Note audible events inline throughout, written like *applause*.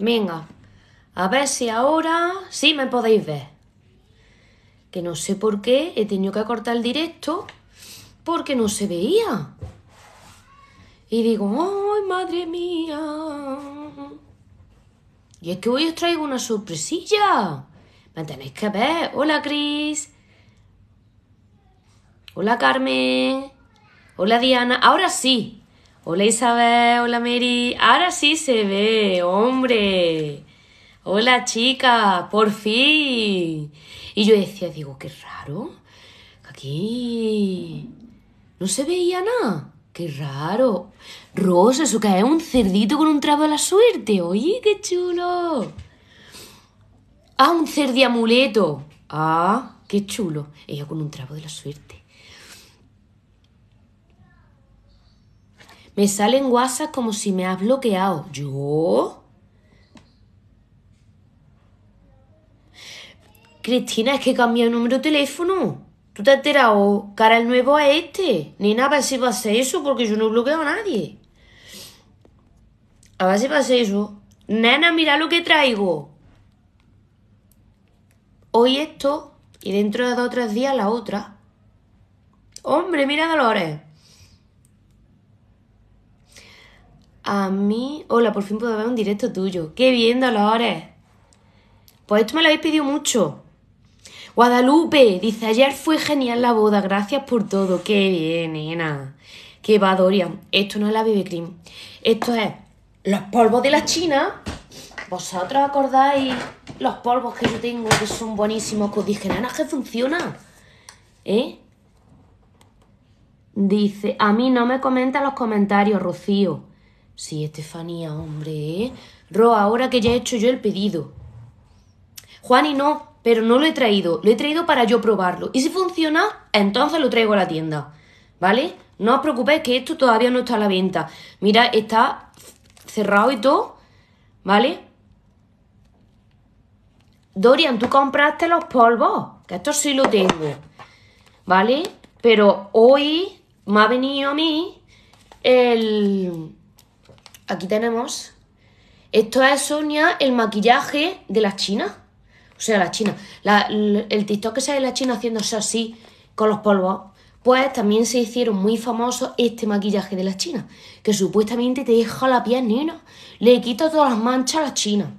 Venga, a ver si ahora sí me podéis ver. Que no sé por qué he tenido que cortar el directo porque no se veía. Y digo, ¡ay, madre mía! Y es que hoy os traigo una sorpresilla. Me tenéis que ver. Hola, Cris. Hola, Carmen. Hola, Diana. Ahora sí. Hola Isabel, hola Mary. Ahora sí se ve, hombre. Hola chica, por fin. Y yo decía, digo, qué raro. Aquí no se veía nada. Qué raro. Rosa, eso que es un cerdito con un trapo de la suerte. Oye, qué chulo. Ah, un cerdiamuleto, amuleto. Ah, qué chulo. Ella con un trapo de la suerte. Me salen WhatsApp como si me has bloqueado. ¿Yo? Cristina, es que cambiado el número de teléfono. ¿Tú te has enterado? Cara el nuevo es este. Ni nada, a ver si pasa eso, porque yo no bloqueo a nadie. A ver si pasa eso. Nana, mira lo que traigo. Hoy esto y dentro de dos o días la otra. Hombre, mira Dolores. A mí. Hola, por fin puedo ver un directo tuyo. ¡Qué bien, Dolores! Pues esto me lo habéis pedido mucho. Guadalupe dice: Ayer fue genial la boda, gracias por todo. ¡Qué bien, nena! ¡Qué va, Dorian! Esto no es la BB Cream. Esto es los polvos de la China. ¿Vosotros acordáis los polvos que yo tengo que son buenísimos? Que os dije, nena, que funciona. ¿Eh? Dice, a mí no me comentan los comentarios, Rocío. Sí, Estefanía, hombre. ¿eh? Ro, ahora que ya he hecho yo el pedido. Juani no, pero no lo he traído. Lo he traído para yo probarlo. Y si funciona, entonces lo traigo a la tienda. ¿Vale? No os preocupéis que esto todavía no está a la venta. Mira, está cerrado y todo. ¿Vale? Dorian, tú compraste los polvos. Que esto sí lo tengo. ¿Vale? Pero hoy me ha venido a mí el aquí tenemos. Esto es, Sonia, el maquillaje de la China. O sea, la China. el TikTok que sale la China haciéndose así con los polvos. Pues también se hicieron muy famosos este maquillaje de la China. Que supuestamente te deja la piel nena. Le quita todas las manchas a la China.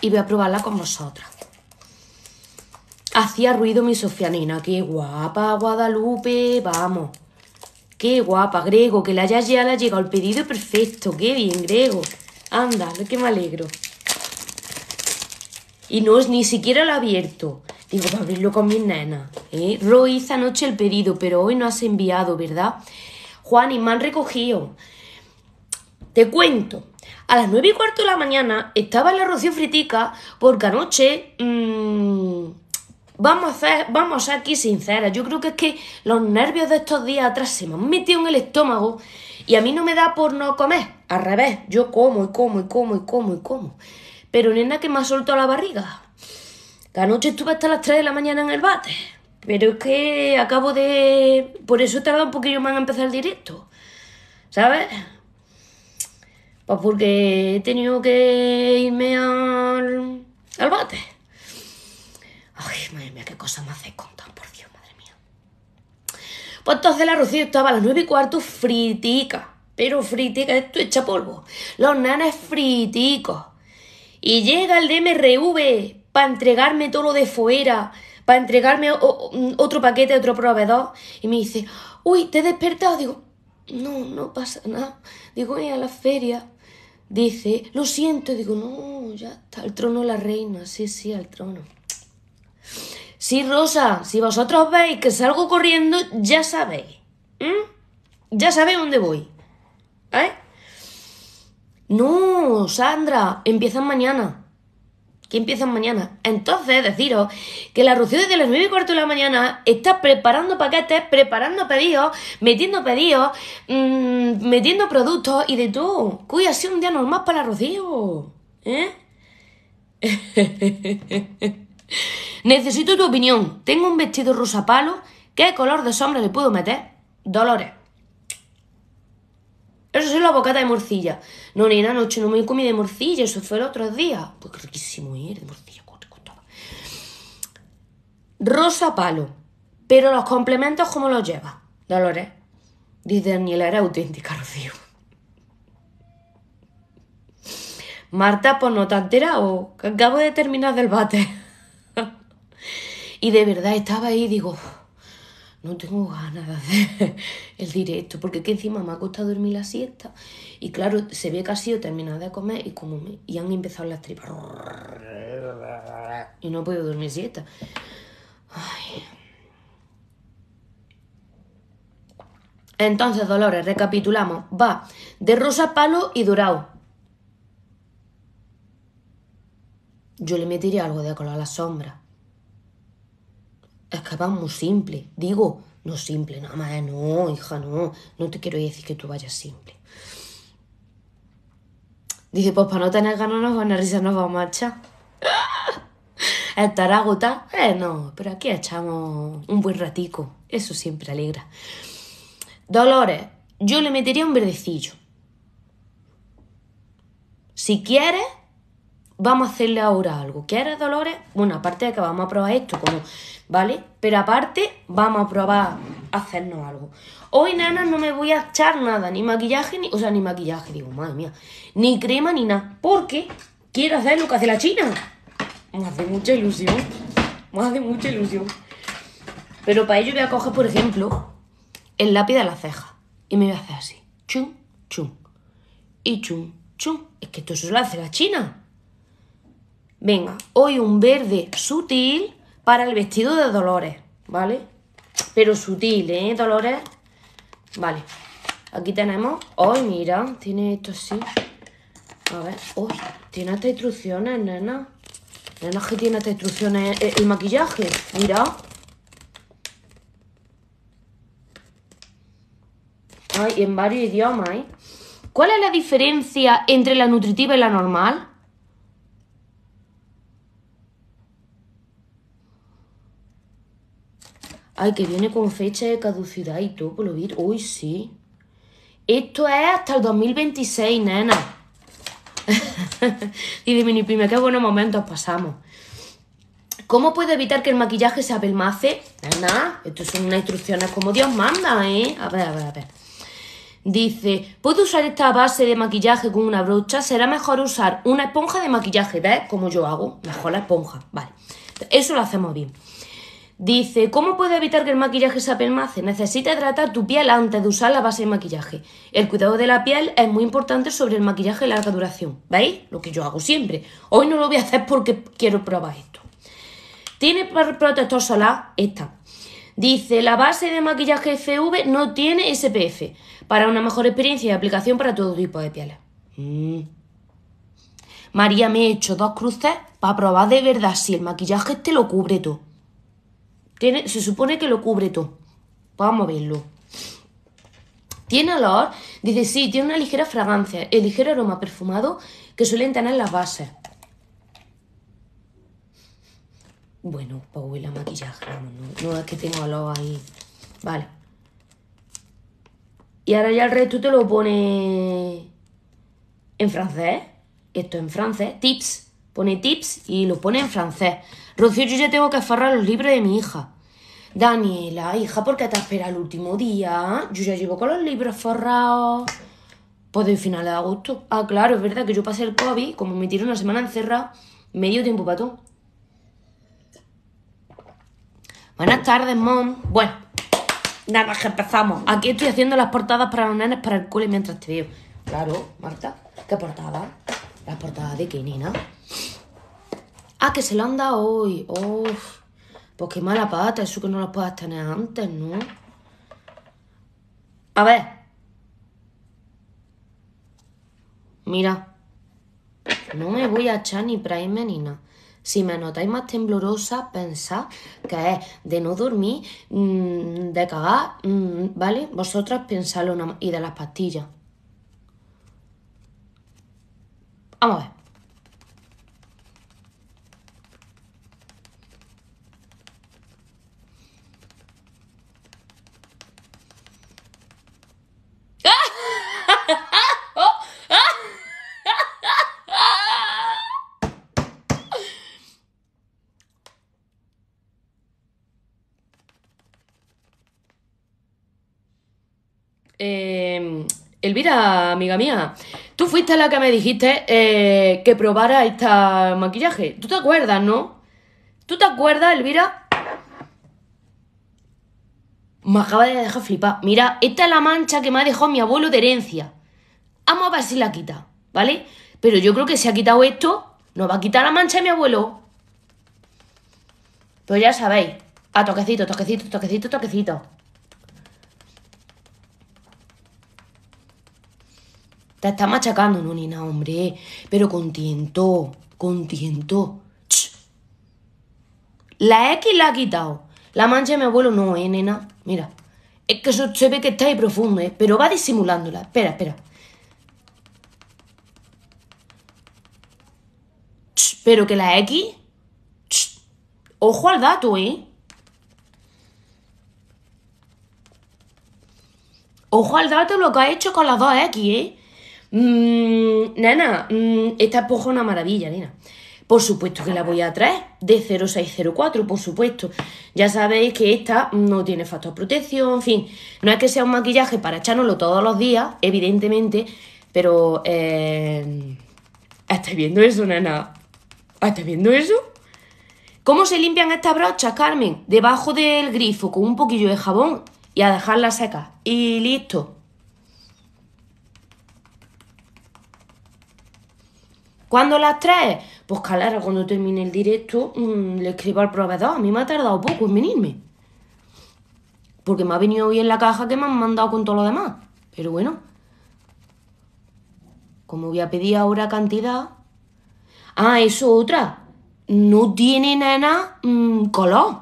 Y voy a probarla con vosotras. Hacía ruido mi Sofía Nina. Qué guapa, Guadalupe. Vamos. Qué guapa, Grego, que la hayas ya le ha llegado el pedido perfecto. Qué bien, Grego. Anda, lo que me alegro. Y no, es ni siquiera lo ha abierto. Digo, para abrirlo con mis nenas. ¿eh? Ro hizo anoche el pedido, pero hoy no has enviado, ¿verdad? Juan, y me han recogido. Te cuento. A las nueve y cuarto de la mañana estaba en la Rocío Fritica porque anoche... Mm, Vamos a, vamos ser aquí sinceras. Yo creo que es que los nervios de estos días atrás se me han metido en el estómago y a mí no me da por no comer. Al revés, yo como y como y como y como y como. Pero nena que me ha soltado la barriga. Que anoche estuve hasta las 3 de la mañana en el bate. Pero es que acabo de... Por eso tardado un poquillo más en empezar el directo. ¿Sabes? Pues porque he tenido que irme al, al bate. Ay, madre mía, qué cosa me hace contar, por Dios, madre mía. Pues entonces la Rocío estaba a las nueve y cuarto fritica. Pero fritica, esto echa polvo. Los nanas friticos. Y llega el DMRV para entregarme todo lo de fuera, para entregarme otro paquete, otro proveedor. Y me dice, uy, te he despertado. Digo, no, no pasa nada. Digo, voy eh, a la feria. Dice, lo siento. Digo, no, ya está, al trono de la reina. Sí, sí, al trono. Sí, Rosa, si vosotros veis que salgo corriendo, ya sabéis. ¿eh? Ya sabéis dónde voy. ¿Eh? No, Sandra, empiezan mañana. ¿Qué empiezan mañana? Entonces, deciros que la Rocío desde las 9 y cuarto de la mañana está preparando paquetes, preparando pedidos, metiendo pedidos, mm, metiendo productos y de todo. Cuya ha sido un día normal para la Rocío. ¿Eh? *laughs* Necesito tu opinión. Tengo un vestido rosa palo. ¿Qué color de sombra le puedo meter? Dolores. Eso es la bocata de morcilla. No, la noche no me comí de morcilla. Eso fue el otro día. Pues riquísimo, ir De morcilla. Rosa Palo. Pero los complementos, ¿cómo los lleva? Dolores. Dice Daniela, era auténtica, Rocío. Marta, pues no te o que acabo de terminar del bate. Y de verdad estaba ahí digo, no tengo ganas de hacer *laughs* el directo, porque es que encima me ha costado dormir la siesta. Y claro, se ve que ha sido terminada de comer y como y han empezado las tripas. Y no he podido dormir siesta. Entonces, Dolores, recapitulamos. Va de rosa, palo y dorado. Yo le metería algo de color a la sombra muy simple. Digo, no simple, nada más, no, hija, no. No te quiero decir que tú vayas simple. Dice, pues para no tener ganas nos van a risa, nos vamos a marchar. *laughs* ¿Estará agotada? Eh, no, pero aquí echamos un buen ratico. Eso siempre alegra. Dolores, yo le metería un verdecillo. Si quieres, vamos a hacerle ahora algo. ¿Quieres, Dolores? Bueno, aparte de que vamos a probar esto, como, ¿vale? Pero aparte, vamos a probar hacernos algo. Hoy, nana, no me voy a echar nada, ni maquillaje, ni, o sea, ni maquillaje, digo, madre mía, ni crema, ni nada, porque quiero hacer lo que hace la china. Me hace mucha ilusión, me hace mucha ilusión. Pero para ello voy a coger, por ejemplo, el lápiz de la ceja y me voy a hacer así, chum, chum, y chum, chum. Es que esto lo hace la china. Venga, hoy un verde sutil para el vestido de Dolores, ¿vale? Pero sutil, ¿eh, Dolores? Vale. Aquí tenemos... hoy mira! Tiene esto así. A ver... ¡Uy! ¡oh! tiene hasta instrucciones, nena. Nena, que tiene hasta instrucciones eh, el, maquillaje. Mira. Ay, en varios idiomas, ¿eh? ¿Cuál es la diferencia entre la nutritiva y la normal? Ay, que viene con fecha de caducidad y todo, por lo visto. Uy, sí. Esto es hasta el 2026, nena. y *laughs* de mini prima, qué buenos momentos pasamos. ¿Cómo puedo evitar que el maquillaje se apelmace? Nada, esto son unas instrucciones como Dios manda, ¿eh? A ver, a ver, a ver. Dice, ¿puedo usar esta base de maquillaje con una brocha? Será mejor usar una esponja de maquillaje, ¿ves? Como yo hago, mejor la esponja, vale. Eso lo hacemos bien. Dice, ¿cómo puedo evitar que el maquillaje se apelmace? Necesita hidratar tu piel antes de usar la base de maquillaje. El cuidado de la piel es muy importante sobre el maquillaje de larga duración. ¿Veis? Lo que yo hago siempre. Hoy no lo voy a hacer porque quiero probar esto. Tiene protector solar esta. Dice, la base de maquillaje FV no tiene SPF para una mejor experiencia de aplicación para todo tipo de pieles. Mm. María, me he hecho dos cruces para probar de verdad si el maquillaje te lo cubre tú se supone que lo cubre todo. Vamos a verlo. Tiene olor, dice sí, tiene una ligera fragancia el ligero aroma perfumado que suelen tener las bases. Bueno, para pues huele la maquillaje, no, es que tengo olor ahí. Vale. Y ahora ya el resto te lo pone en francés. Esto en francés. Tips. Pone tips y lo pone en francés. Rocío, yo ya tengo que aferrar los libros de mi hija. Daniela, hija, ¿por qué te espera el último día? Yo ya llevo con los libros forrados. Pues del final de agosto. Ah, claro, es verdad que yo pasé el COVID, como me tiré una semana encerrada, medio tiempo para todo. Buenas tardes, mom. Bueno, nada más que empezamos. Aquí estoy haciendo las portadas para los nenes para el cole mientras te veo. Claro, Marta, ¿qué portada? ¿La portada de qué, nena? Ah, que se lo han dado hoy. Uf. Pues qué mala pata, eso que no las puedas tener antes, ¿no? A ver. Mira. No me voy a echar ni prime ni nada. Si me notáis más temblorosa, pensad que es de no dormir, mm, de cagar, mm, ¿vale? Vosotras pensadlo y de las pastillas. Vamos a ver. Em, Elvira, amiga mía, tú fuiste la que me dijiste eh, que probara este maquillaje. ¿Tú te acuerdas, no? ¿Tú te acuerdas, Elvira? Me acaba de dejar flipar. Mira, esta es la mancha que me ha dejado mi abuelo de herencia. Vamos a ver si la quita, ¿vale? Pero yo creo que si ha quitado esto, nos va a quitar la mancha de mi abuelo. Pues ya sabéis, a ah, toquecito, toquecito, toquecito, toquecito. Te está machacando, no, nena, hombre. Pero contiento, contiento. La X la ha quitado. La mancha de mi abuelo no, eh, nena. Mira. Es que eso se ve que está ahí profundo, eh. Pero va disimulándola. Espera, espera. Pero que la X. Ojo al dato, eh. Ojo al dato lo que ha hecho con las dos X, eh. Mmm, nana, mm, esta es es una maravilla, nena. Por supuesto que la voy a traer, de 0604, por supuesto. Ya sabéis que esta no tiene factor protección, en fin. No es que sea un maquillaje para echarlo todos los días, evidentemente, pero... Eh, viendo eso, nana? ¿Estáis viendo eso? ¿Cómo se limpian estas brochas, Carmen? Debajo del grifo, con un poquillo de jabón y a dejarla seca Y listo. ¿Cuándo las tres? Pues claro, cuando termine el directo, mm, le escribo al proveedor. A mí me ha tardado poco en venirme. Porque me ha venido hoy en la caja que me han mandado con todo lo demás. Pero bueno. Como voy a pedir ahora cantidad. Ah, eso otra. No tiene nada mm, color.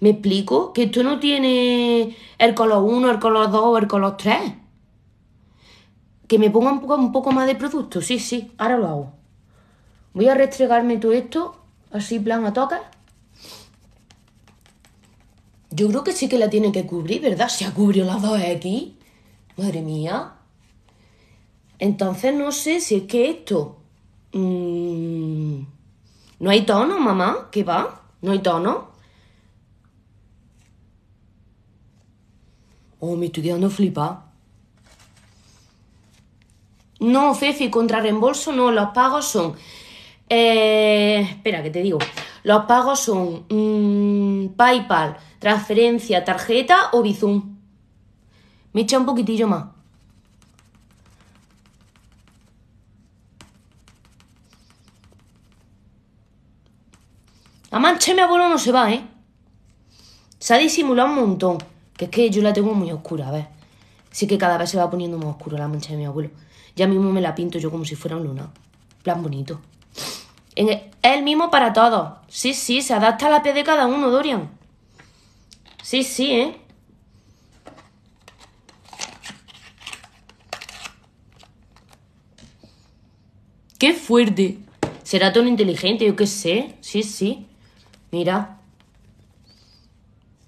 ¿Me explico? Que esto no tiene el color 1, el color 2 o el color 3. Que me ponga un poco, un poco más de producto, sí, sí, ahora lo hago. Voy a restregarme todo esto, así plan a tocar Yo creo que sí que la tiene que cubrir, ¿verdad? Se ha cubrido las dos aquí. Madre mía. Entonces no sé si es que esto... Mm, no hay tono, mamá. ¿Qué va? No hay tono. Oh, me estoy quedando flipada. No, Fefi, contra reembolso no. Los pagos son. Eh, espera, que te digo. Los pagos son mm, PayPal, transferencia, tarjeta o Bizum. Me echa un poquitillo más. a manche mi abuelo no se va, ¿eh? Se ha disimulado un montón. Que es que yo la tengo muy oscura, a ver. Sí que cada vez se va poniendo más oscuro la mancha de mi abuelo. Ya mismo me la pinto yo como si fuera un luna. Plan bonito. Es el mismo para todos. Sí, sí, se adapta a la piel de cada uno, Dorian. Sí, sí, ¿eh? ¡Qué fuerte! Será tan inteligente, yo qué sé. Sí, sí. Mira,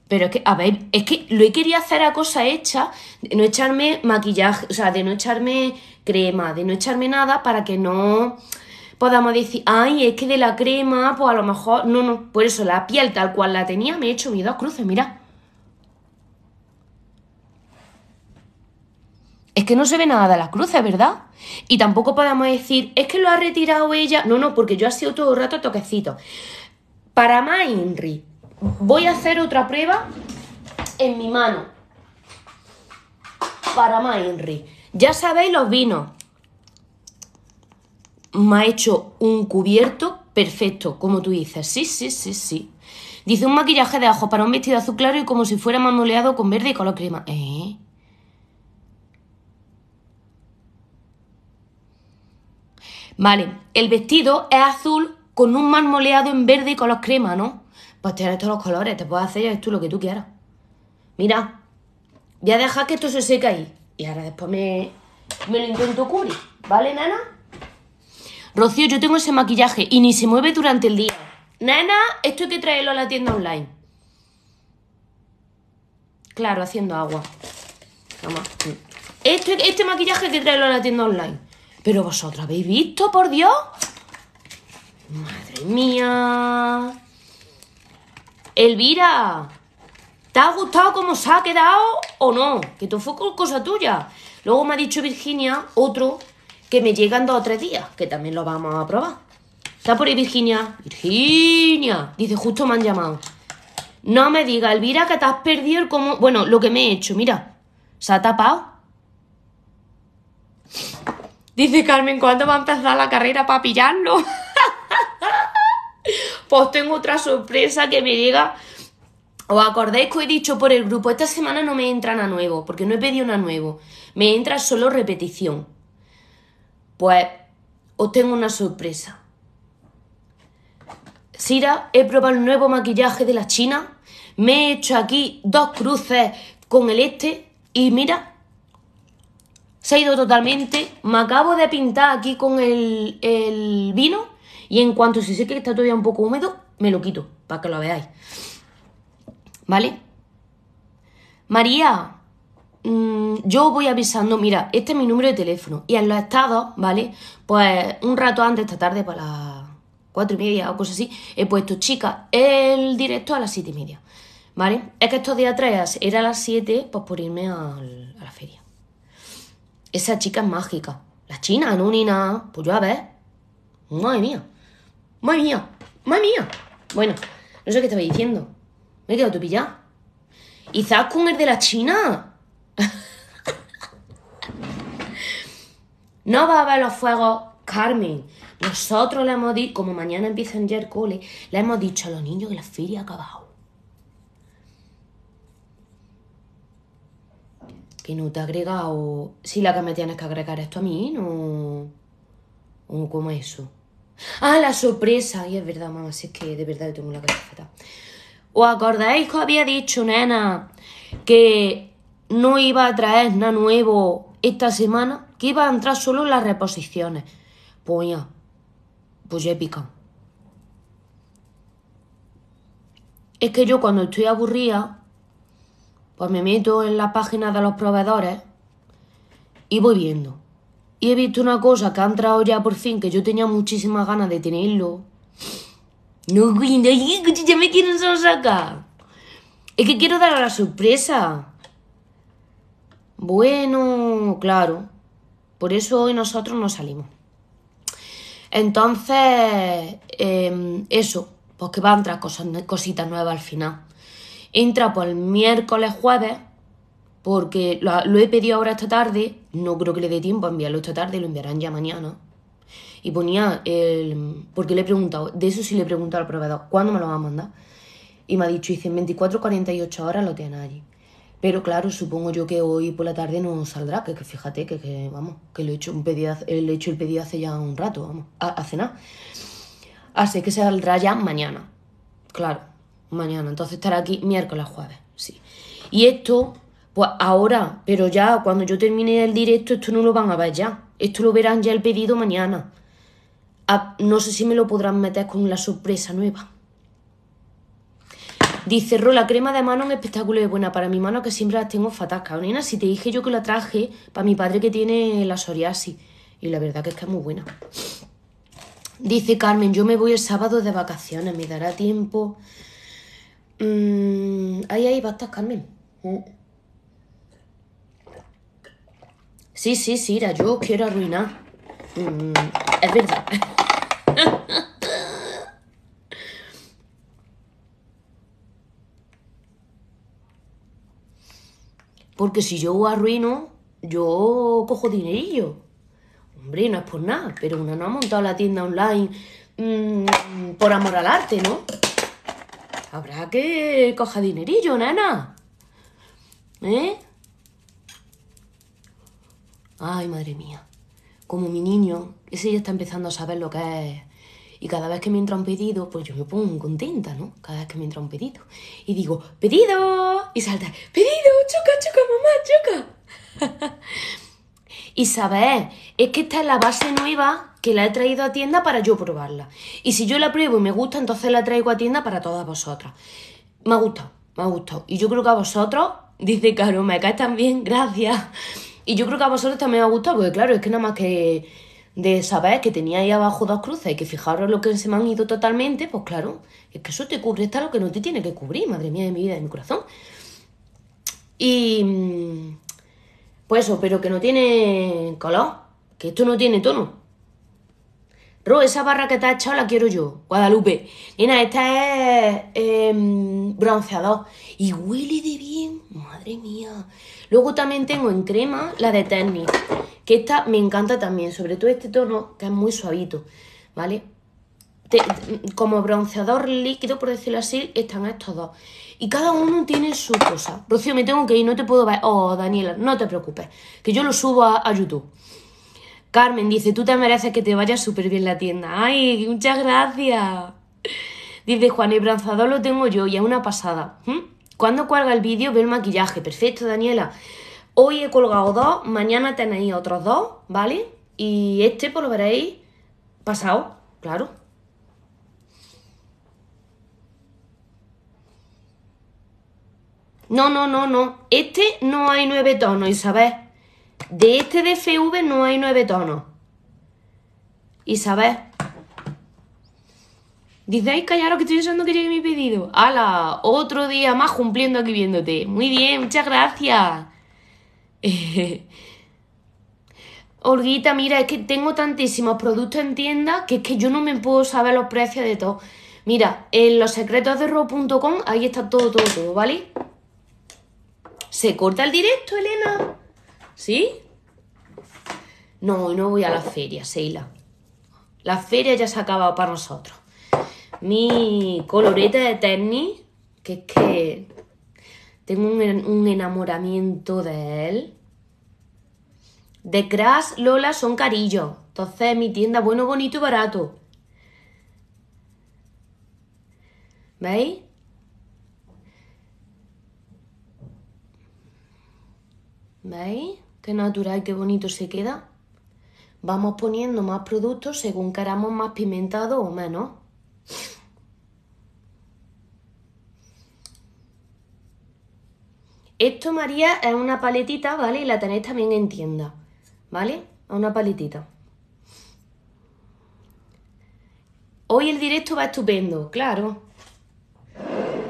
pero es que, a ver, es que lo he querido hacer a cosa hecha, de no echarme maquillaje, o sea, de no echarme crema, de no echarme nada para que no podamos decir, ay, es que de la crema, pues a lo mejor, no, no, por eso la piel tal cual la tenía, me he hecho mis a cruces, mira. Es que no se ve nada de las cruces, ¿verdad? Y tampoco podemos decir, es que lo ha retirado ella, no, no, porque yo ha sido todo el rato toquecito. Para más, Inri, Voy a hacer otra prueba en mi mano. Para Henry Ya sabéis los vinos. Me ha hecho un cubierto perfecto, como tú dices. Sí, sí, sí, sí. Dice un maquillaje de ajo para un vestido azul claro y como si fuera marmoleado con verde y color crema. ¿Eh? Vale, el vestido es azul con un marmoleado en verde y color crema, ¿no? Pues tienes todos los colores, te puedo hacer tú lo que tú quieras. Mira, voy a dejar que esto se seque ahí. Y ahora después me, lo intento cubrir. ¿Vale, nana? Rocío, yo tengo ese maquillaje y ni se mueve durante el día. Nana, esto hay que traerlo a la tienda online. Claro, haciendo agua. Este, este maquillaje hay que traerlo a la tienda online. Pero vosotros habéis visto, por Dios. Madre mía. Elvira, ¿te ha gustado cómo se ha quedado o no? Que todo fue cosa tuya. Luego me ha dicho Virginia otro que me llegan dos o tres días, que también lo vamos a probar. ¿Está por ahí Virginia? Virginia, dice, justo me han llamado. No me diga, Elvira, que te has perdido el cómo... Bueno, lo que me he hecho, mira. Se ha tapado. Dice Carmen, ¿cuándo va a empezar la carrera para pillarlo? *laughs* pues tengo otra sorpresa que me llega. ¿Os acordáis que he dicho por el grupo? Esta semana no me entran a nuevo, porque no he pedido nada nuevo. Me entra solo repetición. Pues os tengo una sorpresa. Sira, he probado el nuevo maquillaje de la China. Me he hecho aquí dos cruces con el este. Y mira, se ha ido totalmente. Me acabo de pintar aquí con el, el vino y en cuanto se seque, que está todavía un poco húmedo, me lo quito, para que lo veáis. ¿Vale? María, mm, yo voy avisando, mira, este es mi número de teléfono. Y en los estados, ¿vale? Pues un rato antes, esta tarde, para las cuatro y media o cosas así, he puesto, chicas, el directo a las siete y media. ¿Vale? Es que estos días atrás era a las siete, pues por irme a la feria. Esa chica es mágica. La china, no Pues yo a ver. Madre mía. ¡Madre mía! ¡Madre mía! Bueno, no sé qué estaba diciendo. Me he quedado tú pillada. Y con es de la China. *laughs* no va a haber los fuegos, Carmen. Nosotros le hemos dicho, como mañana empieza en el le hemos dicho a los niños que la feria ha acabado. Que no te ha agregado. Si la que me tienes que agregar esto a mí, no. ¿Cómo es eso? Ah, la sorpresa. Y es verdad, mamá, si es que de verdad tengo la cabeza ¿Os acordáis que había dicho, nena, que no iba a traer nada nuevo esta semana? Que iba a entrar solo en las reposiciones. Pues ya, pues ya Es que yo cuando estoy aburrida, pues me meto en la página de los proveedores y voy viendo. Y he visto una cosa que ha entrado ya por fin, que yo tenía muchísimas ganas de tenerlo. No, ya me quieren sacar. Es que quiero dar a la sorpresa. Bueno, claro. Por eso hoy nosotros no salimos. Entonces, em, eso, porque que va a entrar cosas, cositas nuevas al final. Entra por el miércoles, jueves, porque lo he pedido ahora esta tarde no creo que le dé tiempo a enviarlo esta tarde, lo enviarán ya mañana. Y ponía el. Porque le he preguntado, de eso sí le he preguntado al proveedor, ¿cuándo me lo va a mandar? Y me ha dicho, dice, en 24 48 horas lo tienen allí. Pero claro, supongo yo que hoy por la tarde no saldrá, que, fíjate que, que, vamos, que le he hecho, un pedido, eh, hecho el pedido hace ya un rato, vamos, hace nada. Así que saldrá ya mañana. Claro, mañana. Entonces estará aquí miércoles, jueves, sí. Y esto pues ahora, pero ya, cuando yo termine el directo, esto no lo van a ver ya. Esto lo verán ya el pedido mañana. Ah, no sé si me lo podrán meter con la sorpresa nueva. Dice Rola, crema de mano un espectáculo de buena para mi mano que siempre las tengo fatal, cabrón. Si te dije yo que la traje para mi padre que tiene la psoriasis. Y la verdad que es que es muy buena. Dice Carmen, yo me voy el sábado de vacaciones, me dará tiempo. Mm, ahí, ahí, basta, Carmen. Mm. Sí, sí, Sira, yo quiero arruinar. Mm, es verdad. Porque si yo arruino, yo cojo dinerillo. Hombre, no es por nada, pero uno no ha montado la tienda online mm, por amor al arte, ¿no? Habrá que coja dinerillo, nana. ¿Eh? Ay, madre mía. Como mi niño, ese ya está empezando a saber lo que es. Y cada vez que me entra un pedido, pues yo me pongo contenta, ¿no? Cada vez que me entra un pedido. Y digo, ¡pedido! Y salta, ¡pedido! ¡Choca, choca, mamá, choca! *laughs* y sabes, es que esta es la base nueva que la he traído a tienda para yo probarla. Y si yo la pruebo y me gusta, entonces la traigo a tienda para todas vosotras. Me ha gustado, me ha gustado. Y yo creo que a vosotros, *laughs* dice Caro, me caes también, gracias. Y yo creo que a vosotros también os ha gustado, porque claro, es que nada más que de saber que tenía ahí abajo dos cruces y que fijaros lo que se me han ido totalmente, pues claro, es que eso te cubre está lo que no te tiene que cubrir, madre mía de mi vida, de mi corazón. Y pues eso, pero que no tiene color, que esto no tiene tono. Ro, esa barra que te has echado la quiero yo, Guadalupe. Mira, esta es eh, bronceador. Y huele de bien, madre mía. Luego también tengo en crema la de Terni, que esta me encanta también, sobre todo este tono que es muy suavito, ¿vale? como bronceador líquido, por decirlo así, están estos dos. Y cada uno tiene su cosa. Rocío, me tengo que ir, no te puedo ver. Oh, Daniela, no te preocupes, que yo lo subo a, YouTube. Carmen dice, tú te mereces que te vaya súper bien la tienda. Ay, muchas gracias. Dice Juan, el bronceador lo tengo yo y es una pasada. ¿Mm? Cuando cuelga el vídeo ve el maquillaje. Perfecto, Daniela. Hoy he colgado dos, mañana tenéis otros dos, ¿vale? Y este por pues, lo veréis pasado, claro. No, no, no, no. Este no hay nueve tonos, Isabel. De este DFV no hay nueve tonos. Isabel. Dice, ay, callaros que estoy usando que llegue mi pedido. ¡Hala! Otro día más cumpliendo aquí viéndote. Muy bien, muchas gracias. *laughs* Olguita, mira, es que tengo tantísimos productos en tienda que es que yo no me puedo saber los precios de todo. Mira, en ro.com ahí está todo, todo, todo, ¿vale? ¿Se corta el directo, Elena? ¿Sí? No, hoy no voy a la feria, Seila. La feria ya se ha acabado para nosotros mi colorete de tenis, que es que tengo un, enamoramiento de él. De Crash Lola son carillos. Entonces, mi tienda, bueno, bonito y barato. ¿Veis? ¿Veis? Qué natural, qué bonito se queda. Vamos poniendo más productos según queramos más pimentado o menos. Esto, María, es una paletita, ¿vale? Y la tenéis también en tienda, ¿vale? Una paletita. Hoy el directo va estupendo, claro.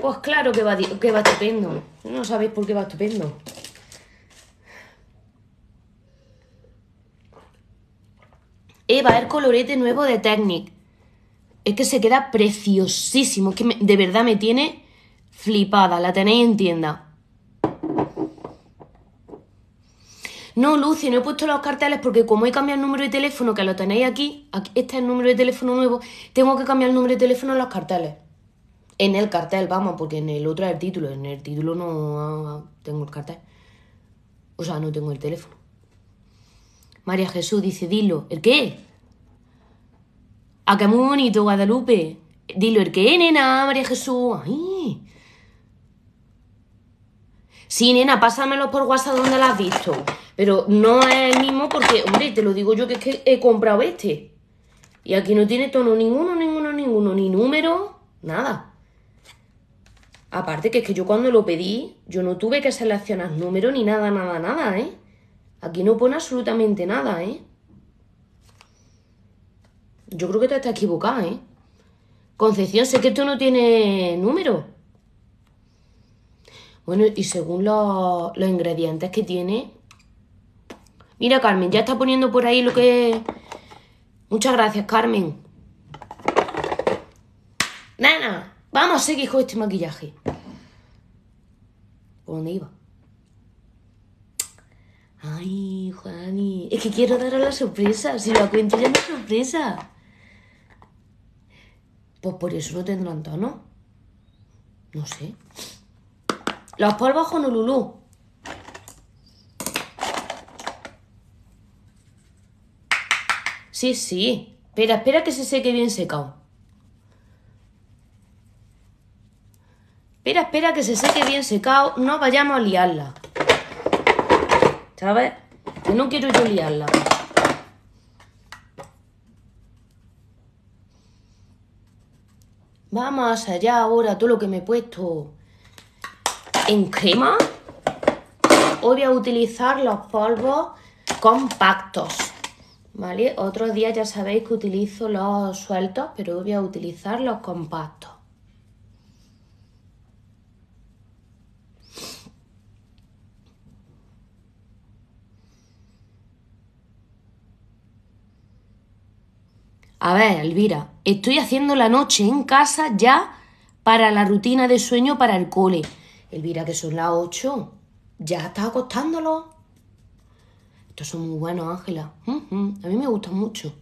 Pues claro que va, que va estupendo. No sabéis por qué va estupendo. Eva, el colorete nuevo de Technic. Es que se queda preciosísimo. Es que de verdad me tiene flipada. La tenéis en tienda. No, Lucy, no he puesto los carteles porque como he cambiado el número de teléfono, que lo tenéis aquí, este es el número de teléfono nuevo, tengo que cambiar el número de teléfono en los carteles. En el cartel, vamos, porque en el otro es el título. En el título no ah, tengo el cartel. O sea, no tengo el teléfono. María Jesús dice, dilo. ¿El qué? Acá muy bonito, Guadalupe. Dilo el que, nena, María Jesús. Sí, nena, pásamelo por WhatsApp donde las has visto. Pero no es el mismo porque, hombre, te lo digo yo que es que he comprado este. Y aquí no tiene tono ninguno, ninguno, ninguno, ni número, nada. Aparte que es que yo cuando lo pedí, yo no tuve que seleccionar número ni nada, nada, nada, ¿eh? Aquí no pone absolutamente nada, ¿eh? Yo creo que te estás equivocada, ¿eh? Concepción, sé que tú no tienes número. Bueno, y según los, ingredientes que tiene. Mira, Carmen, ya está poniendo por ahí lo que. Muchas gracias, Carmen. Nana, vamos a seguir con este maquillaje. ¿Por dónde iba? Ay, Juani, es que quiero daros la sorpresa. Si lo cuento ya no sorpresa. Pues por eso no tendrán tono. No sé. Los polvos con Lulú Sí, sí. Espera, espera que se seque bien secado. Espera, espera que se seque bien secado. No vayamos a liarla. ¿Sabes? Que no quiero yo liarla. Vamos allá ahora, todo lo que me he puesto en crema. Hoy voy a utilizar los polvos compactos, ¿vale? Otros días ya sabéis que utilizo los sueltos, pero hoy voy a utilizar los compactos. A ver, Elvira, estoy haciendo la noche en casa ya para la rutina de sueño para el cole. Elvira, que son las 8. Ya estás acostándolo. Estos son muy buenos, Ángela. A mí me gustan mucho.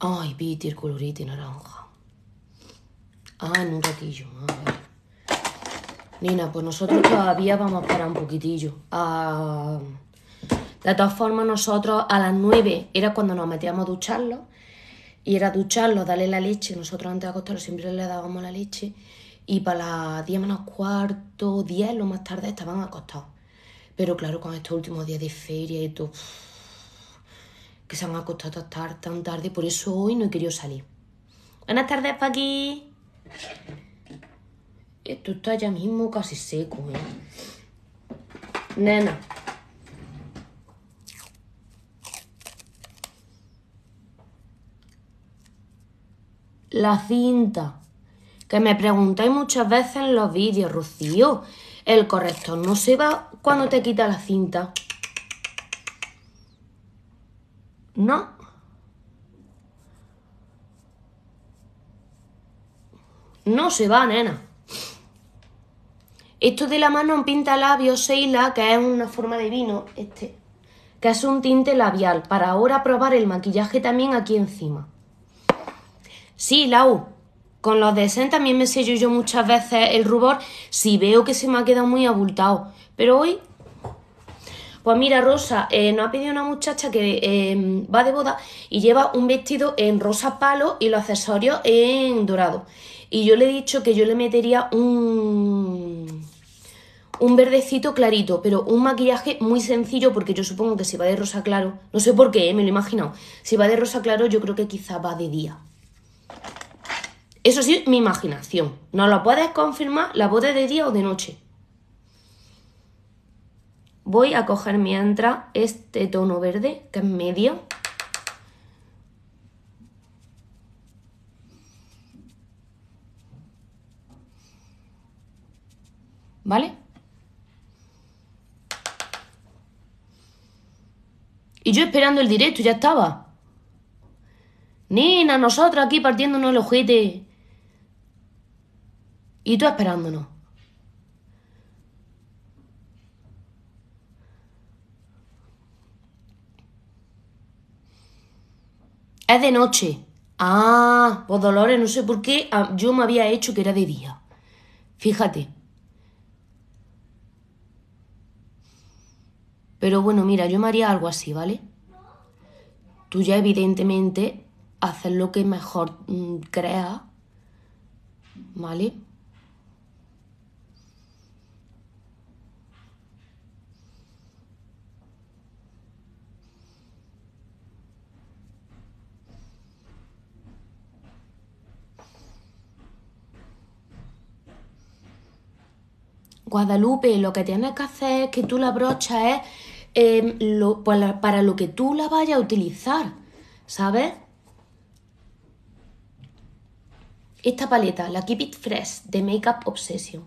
Ay, el colorito naranja. Ah, no un ratillo. A ver. Nina, pues nosotros todavía vamos a esperar un poquitillo. Ah, de todas formas, nosotros a las 9 era cuando nos metíamos a ducharlo. Y era ducharlo, darle la leche. Nosotros antes de acostarlo siempre le dábamos la leche. Y para las 10 menos cuarto, 10 lo más tarde estaban acostados. Pero claro, con estos últimos días de feria y todo, que se han acostado tan tarde, tan tarde, por eso hoy no he querido salir. Buenas tardes, Paqui. Esto está ya mismo casi seco, ¿eh? Nena. La cinta. Que me preguntáis muchas veces en los vídeos, Rocío. El corrector no se va cuando te quita la cinta. No. No se va, nena. Esto de la mano en pinta se Seila que es una forma de vino, este, que es un tinte labial, para ahora probar el maquillaje también aquí encima. Sí, Lau, con los de Sen también me sello yo muchas veces el rubor si veo que se me ha quedado muy abultado. Pero hoy, pues mira, Rosa, eh, nos ha pedido una muchacha que em, va de boda y lleva un vestido en rosa palo y los accesorios en dorado. Y yo le he dicho que yo le metería un un verdecito clarito, pero un maquillaje muy sencillo, porque yo supongo que si va de rosa claro, no sé por qué, eh, me lo he imaginado, si va de rosa claro yo creo que quizá va de día. Eso sí, mi imaginación. No lo puedes confirmar, la boda de día o de noche. Voy a coger mientras este tono verde, que es medio. ¿Vale? Y yo esperando el directo, ya estaba. Nina, nosotros aquí partiéndonos el ojete. Y tú esperándonos. Es de noche. Ah, pues Dolores, no sé por qué ah, yo me había hecho que era de día. Fíjate. Pero bueno, mira, yo me haría algo así, ¿vale? Tú ya evidentemente haces lo que mejor mm, creas, ¿vale? Guadalupe, lo que tienes que hacer es que tú la brocha es ¿eh? Em, lo, para, para lo que tú la vayas a utilizar, ¿sabes? Esta paleta, la Keep It Fresh de Makeup Obsession.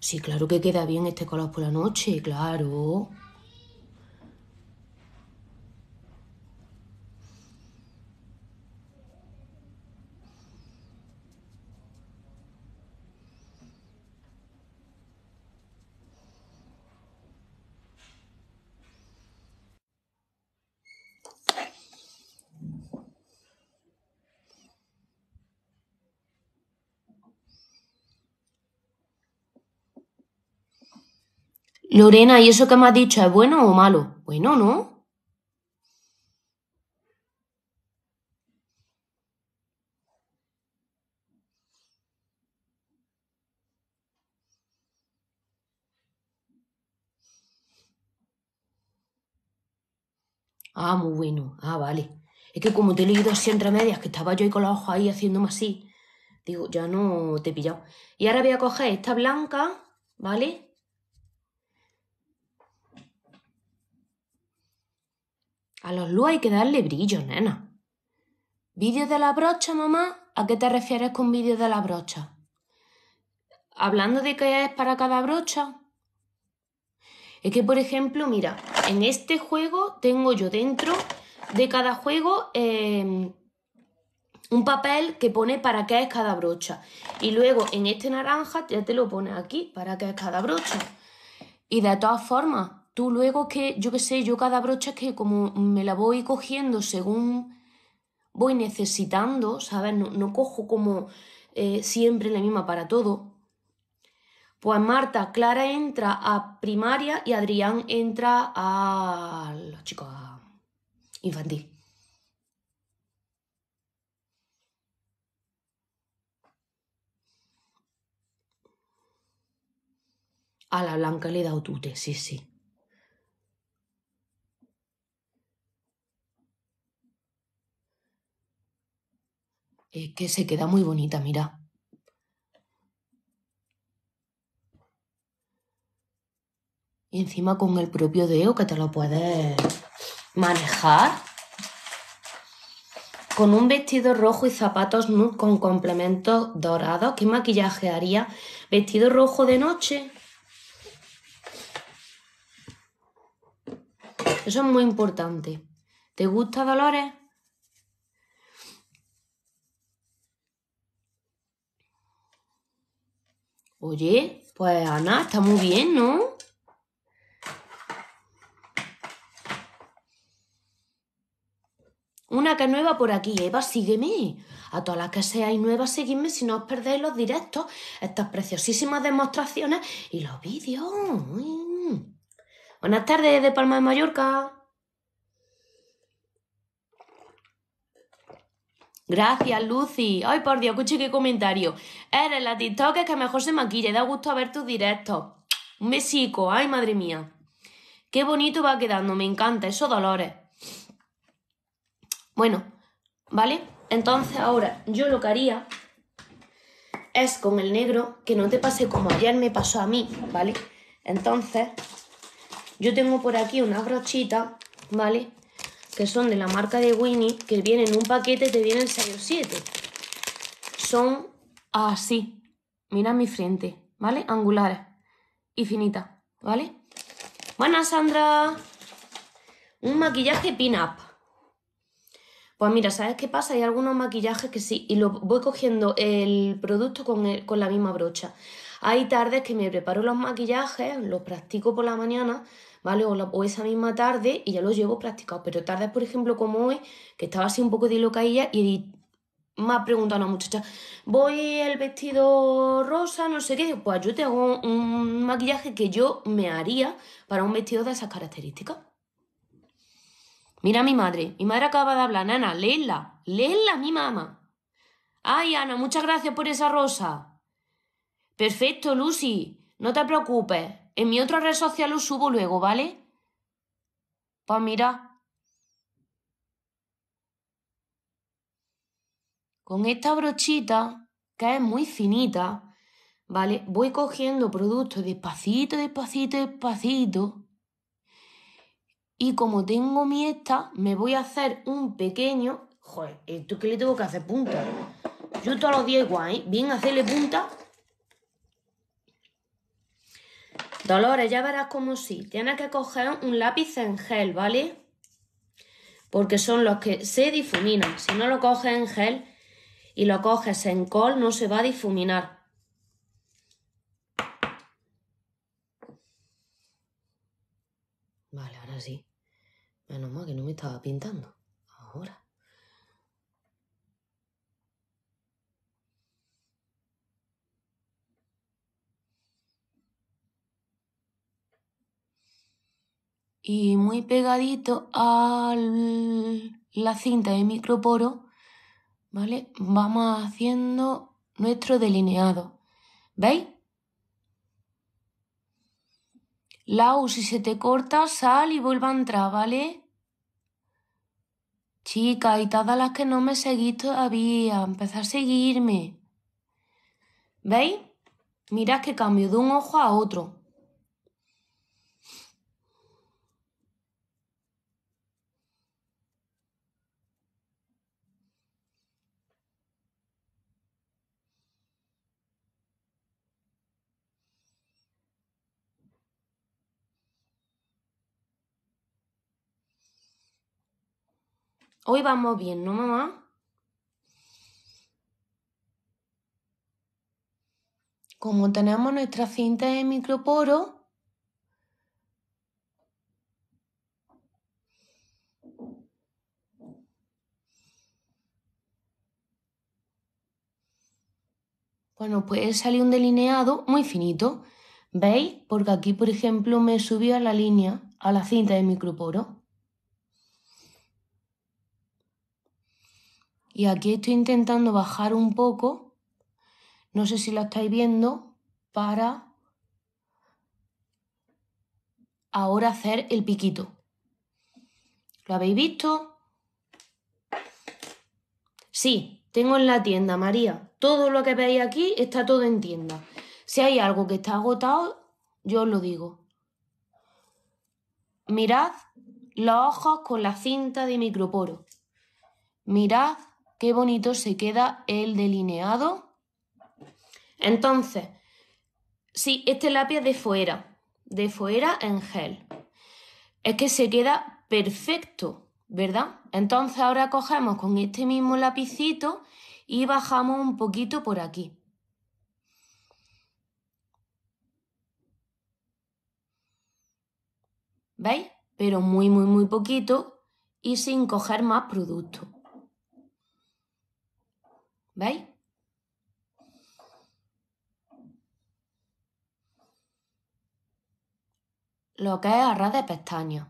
Sí, claro que queda bien este color por la noche, claro. Lorena, ¿y eso que me has dicho es bueno o malo? Bueno, ¿no? Ah, muy bueno. Ah, vale. Es que como te he leído así entre medias, que estaba yo ahí con los ojos ahí haciéndome así, digo, ya no te he pillado. Y ahora voy a coger esta blanca, ¿vale? A los luz hay que darle brillo, nena. ¿Vídeos de la brocha, mamá? ¿A qué te refieres con vídeos de la brocha? ¿Hablando de qué es para cada brocha? Es que, por ejemplo, mira, en este juego tengo yo dentro de cada juego em, un papel que pone para qué es cada brocha. Y luego en este naranja ya te lo pone aquí para qué es cada brocha. Y de todas formas, Tú luego que, yo qué sé, yo cada brocha es que como me la voy cogiendo según voy necesitando, ¿sabes? No, cojo como eh, siempre la misma para todo. Pues Marta, Clara entra a primaria y Adrián entra a los chicos infantil. A la blanca le he dado tute, sí, sí. que se queda muy bonita, mira. Y encima con el propio dedo que te lo puedes manejar. Con un vestido rojo y zapatos nude con complementos dorados. ¿Qué maquillaje haría? Vestido rojo de noche. Eso es muy importante. ¿Te gusta, Dolores? Oye, pues Ana, está muy bien, ¿no? Una que es nueva por aquí, Eva, sígueme. A todas las que seáis nuevas, seguidme si no os perdéis los directos, estas preciosísimas demostraciones y los vídeos. Mm. Buenas tardes de Palma de Mallorca. Gracias, Lucy. Ay, por Dios, escuche qué comentario. Eres la TikTok que mejor se maquilla y da gusto a ver tus directos. Un besico, ay, madre mía. Qué bonito va quedando, me encanta, eso dolores. Bueno, ¿vale? Entonces ahora yo lo que haría es con el negro que no te pase como ayer me pasó a mí, ¿vale? Entonces, yo tengo por aquí una brochita, ¿vale? que son de la marca de Winnie, que vienen en un paquete, te vienen 6 o 7. Son así. Mira mi frente, ¿vale? Angulares y finita, ¿vale? Buenas, Sandra. Un maquillaje pin-up. Pues mira, ¿sabes qué pasa? Hay algunos maquillajes que sí, y lo voy cogiendo el producto con, con la misma brocha. Hay tardes que me preparo los maquillajes, los practico por la mañana, ¿vale? O, esa misma tarde y ya lo llevo practicado. Pero tardes, por ejemplo, como hoy, que estaba así un poco de locaía y me ha preguntado una muchacha, voy el vestido rosa, no sé qué, pues yo tengo un, un maquillaje que yo me haría para un vestido de esas características. Mira mi madre, mi madre acaba de hablar, nana, léela, léela mi mamá. Ay, Ana, muchas gracias por esa rosa. Perfecto, Lucy, no te preocupes. En mi otra red social lo subo luego, ¿vale? Pues mira. Con esta brochita, que es muy finita, ¿vale? Voy cogiendo productos despacito, despacito, despacito. Y como tengo mi esta, me voy a hacer un pequeño... Joder, ¿esto qué le tengo que hacer punta? Yo todos los días igual, ¿eh? Bien hacerle punta Dolores, ya verás como sí. Tienes que coger un lápiz en gel, ¿vale? Porque son los que se difuminan. Si no lo coges en gel y lo coges en col, no se va a difuminar. Vale, ahora sí. Menos mal que no me estaba pintando. Ahora. y muy pegadito a la cinta de microporo, ¿vale? Vamos haciendo nuestro delineado. ¿Veis? Lau, si se te corta, sal y vuelva a entrar, ¿vale? Chicas, y todas las que no me seguís todavía, empezar a seguirme. ¿Veis? Mirad que cambio de un ojo a otro. Hoy vamos bien, ¿no, mamá? Como tenemos nuestra cinta de microporo, Bueno, pues salió un delineado muy finito. ¿Veis? Porque aquí, por ejemplo, me subió a la línea, a la cinta de microporo. Y aquí estoy intentando bajar un poco, no sé si lo estáis viendo, para ahora hacer el piquito. ¿Lo habéis visto? Sí, tengo en la tienda, María. Todo lo que veis aquí está todo en tienda. Si hay algo que está agotado, yo os lo digo. Mirad los ojos con la cinta de microporo. Mirad qué bonito se queda el delineado. Entonces, sí, este lápiz de fuera, de fuera en gel. Es que se queda perfecto, ¿verdad? Entonces ahora cogemos con este mismo lapicito y bajamos un poquito por aquí. ¿Veis? Pero muy, muy, muy poquito y sin coger más producto. ¿Veis? Lo que es arras de pestañas.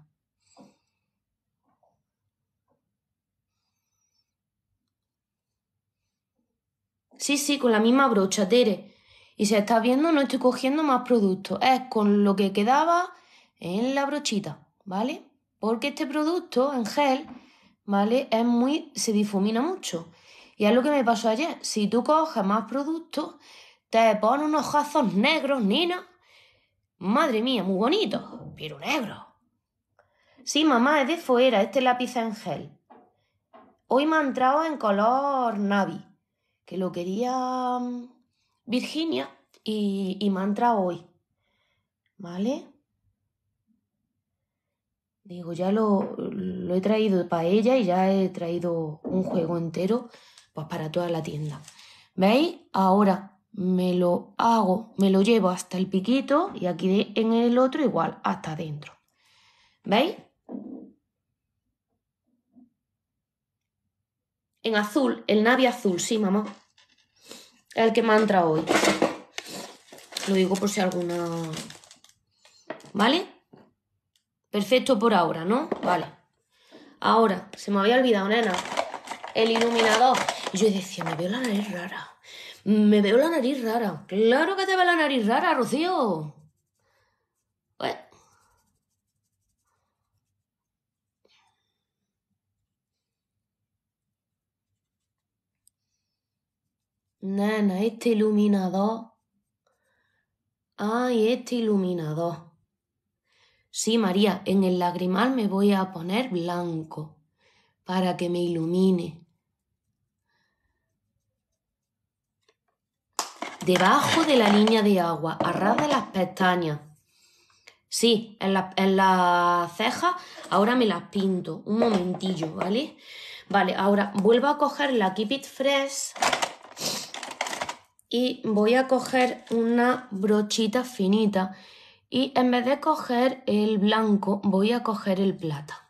Sí, sí, con la misma brocha, Tere. Y si está viendo, no estoy cogiendo más productos. Es con lo que quedaba en la brochita, ¿vale? Porque este producto en gel, ¿vale? Es muy. se difumina mucho. Y es lo que me pasó ayer. Si tú coges más productos, te pone unos jazos negros, Nina. Madre mía, muy bonito, pero negro. Sí, mamá, es de fuera, este lápiz en gel. Hoy me ha entrado en color navi, que lo quería mm, Virginia y, y me ha entrado hoy. ¿Vale? Digo, ya lo he traído para ella y ya he traído un juego entero pues, para toda la tienda. ¿Veis? Ahora me lo hago, me lo llevo hasta el piquito y aquí en el otro igual, hasta adentro. ¿Veis? En azul, el navi azul, sí, mamá. El que me ha hoy. Lo digo por si alguna... ¿Vale? Perfecto por ahora, ¿no? Vale. Ahora, se me había olvidado, nena. El iluminador yo decía, me veo la nariz rara. Me veo la nariz rara. Claro que te veo la nariz rara, Rocío. Nana, este iluminador. Ay, este iluminador. Sí, María, en el lagrimal me voy a poner blanco para que me ilumine. Debajo de la línea de agua, a ras de las pestañas. Sí, en las la cejas ahora me las pinto. Un momentillo, ¿vale? Vale, ahora vuelvo a coger la Keep It Fresh y voy a coger una brochita finita y en vez de coger el blanco voy a coger el plata.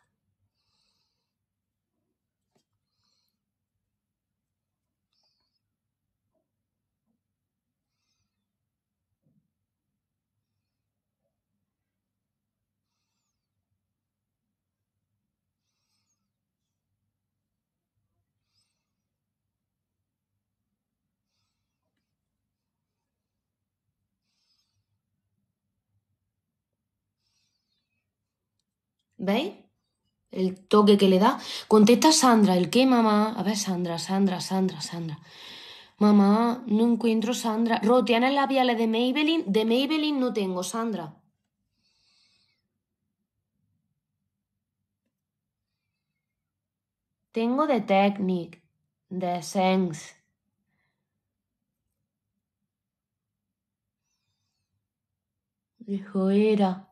¿Veis? El toque que le da. Contesta Sandra, el qué, mamá. A ver, Sandra, Sandra, Sandra, Sandra. Mamá, no encuentro Sandra. en la labiales de Maybelline? De Maybelline no tengo, Sandra. Tengo de Technic, de Sense. Dijo, era.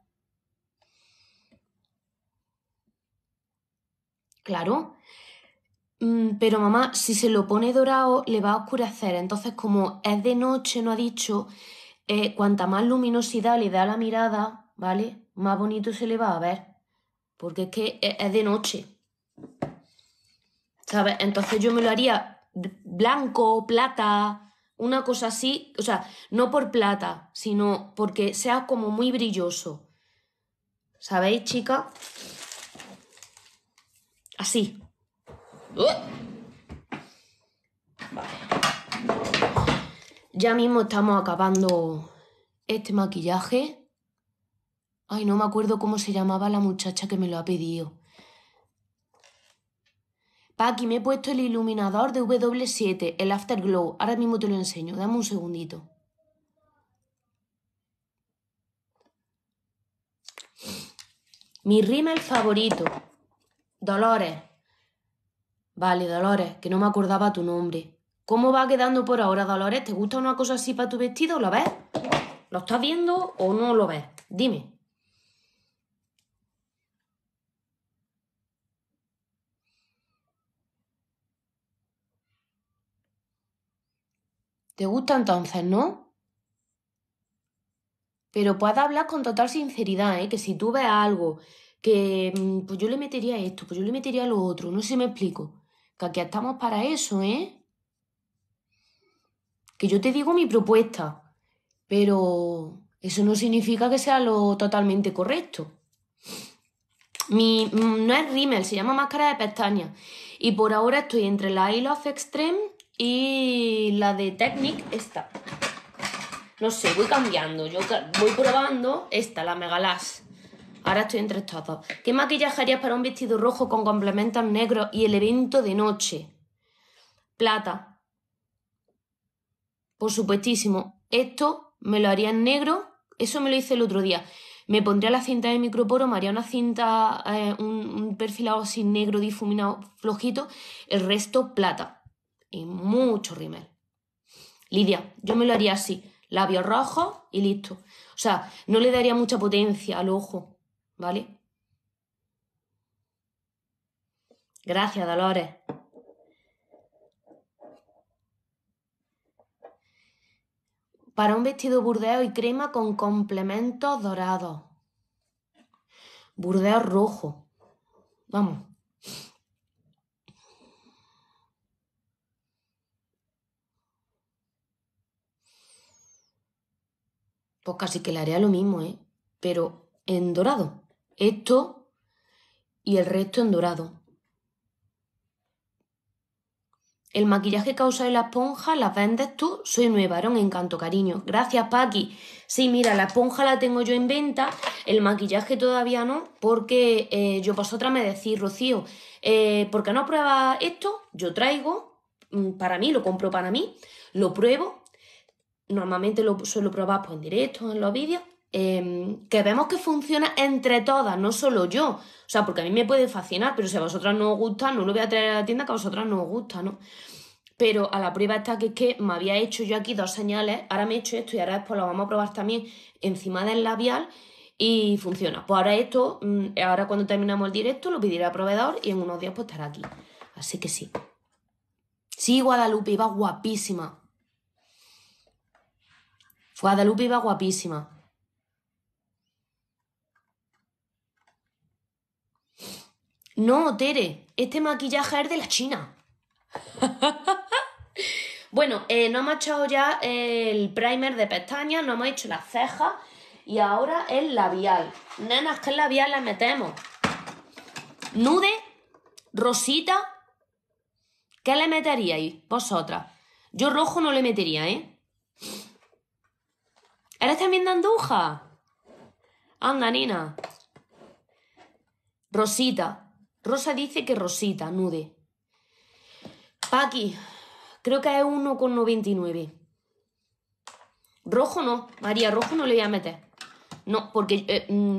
Claro. Mm, pero mamá, si se lo pone dorado, le va a oscurecer. Entonces, como es de noche, no ha dicho, eh, cuanta más luminosidad le da a la mirada, ¿vale? Más bonito se le va a ver. Porque es que e-, es de noche. ¿Sabes? Entonces yo me lo haría blanco, plata, una cosa así. O sea, no por plata, sino porque sea como muy brilloso. ¿Sabéis, chica? Así. Vale. Ya mismo estamos acabando este maquillaje. Ay, no me acuerdo cómo se llamaba la muchacha que me lo ha pedido. Paqui, me he puesto el iluminador de W7, el Afterglow. Ahora mismo te lo enseño. Dame un segundito. Mi rímel favorito. Dolores. Vale, Dolores, que no me acordaba tu nombre. ¿Cómo va quedando por ahora, Dolores? ¿Te gusta una cosa así para tu vestido? ¿Lo ves? ¿Lo estás viendo o no lo ves? Dime. ¿Te gusta entonces, no? Pero puedes hablar con total sinceridad, ¿eh? que si tú ves algo que mm, pues yo le metería esto, pues yo le metería lo otro, no sé si me explico. Que aquí estamos para eso, ¿eh? Que yo te digo mi propuesta, pero eso no significa que sea lo totalmente correcto. Mi, mm, no es Rimmel, se llama máscara de pestañas. Y por ahora estoy entre la Isle of Extreme y la de Technic, esta. No sé, voy cambiando. Yo voy probando esta, la Megalash. Ahora estoy entre estos dos. ¿Qué maquillaje harías para un vestido rojo con complementos negros y el evento de noche? Plata. Por supuestísimo. Esto me lo haría en negro. Eso me lo hice el otro día. Me pondría la cinta de microporo, me haría una cinta, eh, un, un, perfilado así negro difuminado flojito, el resto plata. Y mucho rimel. Lidia, yo me lo haría así, labios rojos y listo. O sea, no le daría mucha potencia al ojo, ¿Vale? Gracias, Dolores. Para un vestido burdeo y crema con complementos dorados. Burdeo rojo. Vamos. Pues casi que le haría lo mismo, ¿eh? Pero en dorado. Esto y el resto en dorado. El maquillaje causa de la esponja, las vendes tú. Soy nueva, varón, encanto, cariño. Gracias, Paqui. Sí, mira, la esponja la tengo yo en venta. El maquillaje todavía no, porque eh, yo vosotras me decís, Rocío, eh, ¿por qué no pruebas esto? Yo traigo, mm, para mí, lo compro para mí, lo pruebo. Normalmente lo suelo probar pues, en directo, en los vídeos. Em, que vemos que funciona entre todas, no solo yo. O sea, porque a mí me puede fascinar, pero si a vosotras no os gusta, no lo voy a traer a la tienda que a vosotras no os gusta, ¿no? Pero a la prueba está que es que me había hecho yo aquí dos señales, ahora me he hecho esto y ahora después lo vamos a probar también encima del labial y funciona. Pues ahora esto, mm, ahora cuando terminamos el directo lo pediré al proveedor y en unos días pues estará aquí. Así que sí. Sí, Guadalupe iba guapísima. Guadalupe iba guapísima. No, Tere, este maquillaje es de la China. *laughs* bueno, eh, no hemos echado ya el primer de pestañas, no hemos hecho las cejas y ahora el labial. Nenas, ¿qué labial le metemos? Nude, rosita, ¿qué le meteríais vosotras? Yo rojo no le metería, ¿eh? ¿Eres también de Anduja? Anda, Nina. Rosita, Rosa dice que Rosita, nude. Paqui, creo que es 1,99. Rojo no, María, rojo no le voy a meter. No, porque... Eh, mm,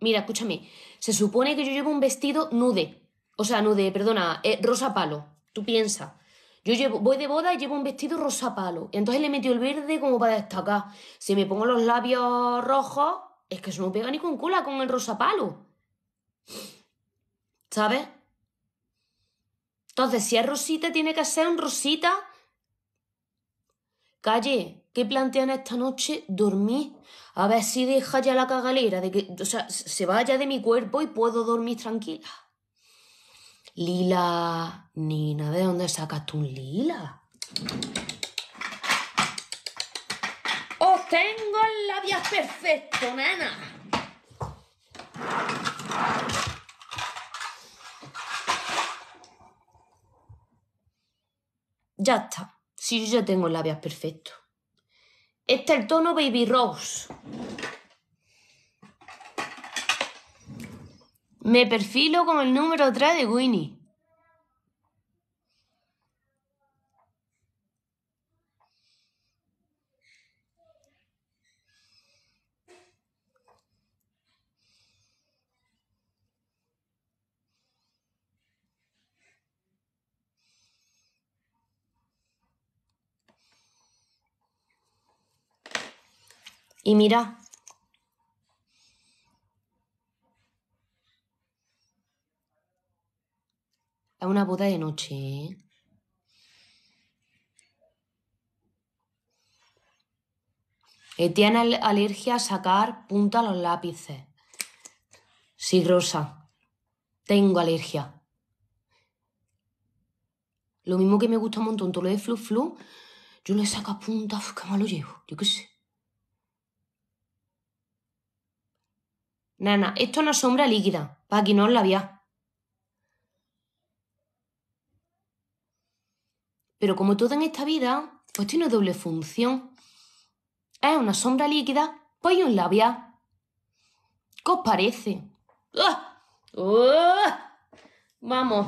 mira, escúchame. Se supone que yo llevo un vestido nude. O sea, nude, perdona, eh, rosa palo. Tú piensa. Yo llevo, voy de boda y llevo un vestido rosa palo. entonces le metió el verde como para destacar. Si me pongo los labios rojos, es que eso no pega ni con cola con el rosa palo. ¿Sabes? Entonces, si es Rosita, tiene que ser un Rosita. Calle, ¿qué plantean esta noche? Dormir. A ver si deja ya la cagalera de que, o sea, se vaya de mi cuerpo y puedo dormir tranquila. Lila, Nina, ¿de dónde sacas tú un lila? ¡Os tengo el labial perfecto, nena! Ya está. Si sí, yo ya tengo labios perfectos. Este es el tono Baby Rose. Me perfilo con el número 3 de Winnie. Y mira. Es una boda de noche, ¿eh? eh tiene alergia a sacar punta a los lápices. Sí, Rosa. Tengo alergia. Lo mismo que me gusta un montón todo lo de flu flu, yo le saco punta, uf, que malo llevo, yo qué sé. Nana, esto es una sombra líquida, para que no la labial. Pero como todo en esta vida, pues tiene doble función. Es una sombra líquida, pues un labial. ¿Qué os parece? ¡Ah! ¡Ah! Vamos.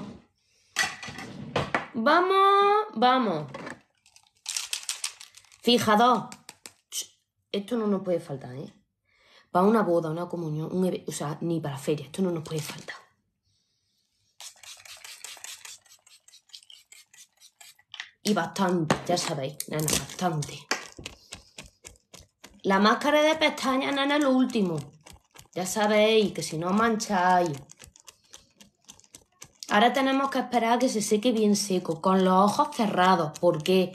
Vamos, vamos. Fijado, Esto no nos puede faltar, ¿eh? para una boda, una comunión, o sea, ni para feria, esto no nos puede faltar. Y bastante, ya sabéis, nana, bastante. La máscara de pestañas, nana, es lo último. Ya sabéis que si no mancháis. Ahora tenemos que esperar a que se seque bien seco, con los ojos cerrados. ¿Por qué?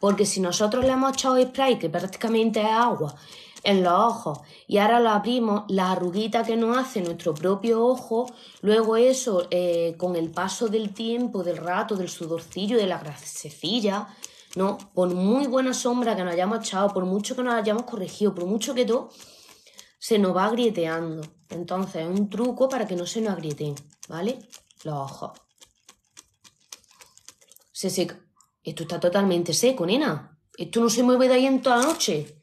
Porque si nosotros le hemos echado spray, que prácticamente es agua, en los ojos y ahora lo abrimos, la arruguita que nos hace nuestro propio ojo, luego eso eh, con el paso del tiempo, del rato, del sudorcillo, de la grasecilla, ¿no? Por muy buena sombra que nos hayamos echado, por mucho que nos hayamos corregido, por mucho que todo, se nos va agrieteando. Entonces, un truco para que no se nos agrieten, ¿vale? Los ojos. Se seca. Esto está totalmente seco, nena. Esto no se mueve de ahí en toda la noche.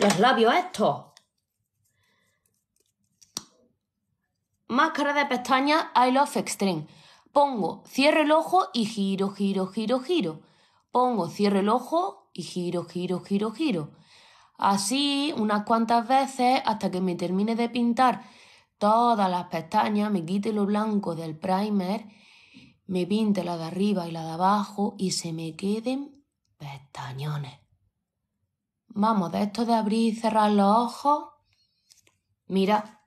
Los labios estos. Máscara de pestañas I Love Extreme. Pongo, cierro el ojo y giro, giro, giro, giro. Pongo, cierro el ojo y giro, giro, giro, giro. Así unas cuantas veces hasta que me termine de pintar todas las pestañas, me quite lo blanco del primer, me pinte la de arriba y la de abajo y se me queden pestañones. Vamos, de esto de abrir y cerrar los ojos. Mira.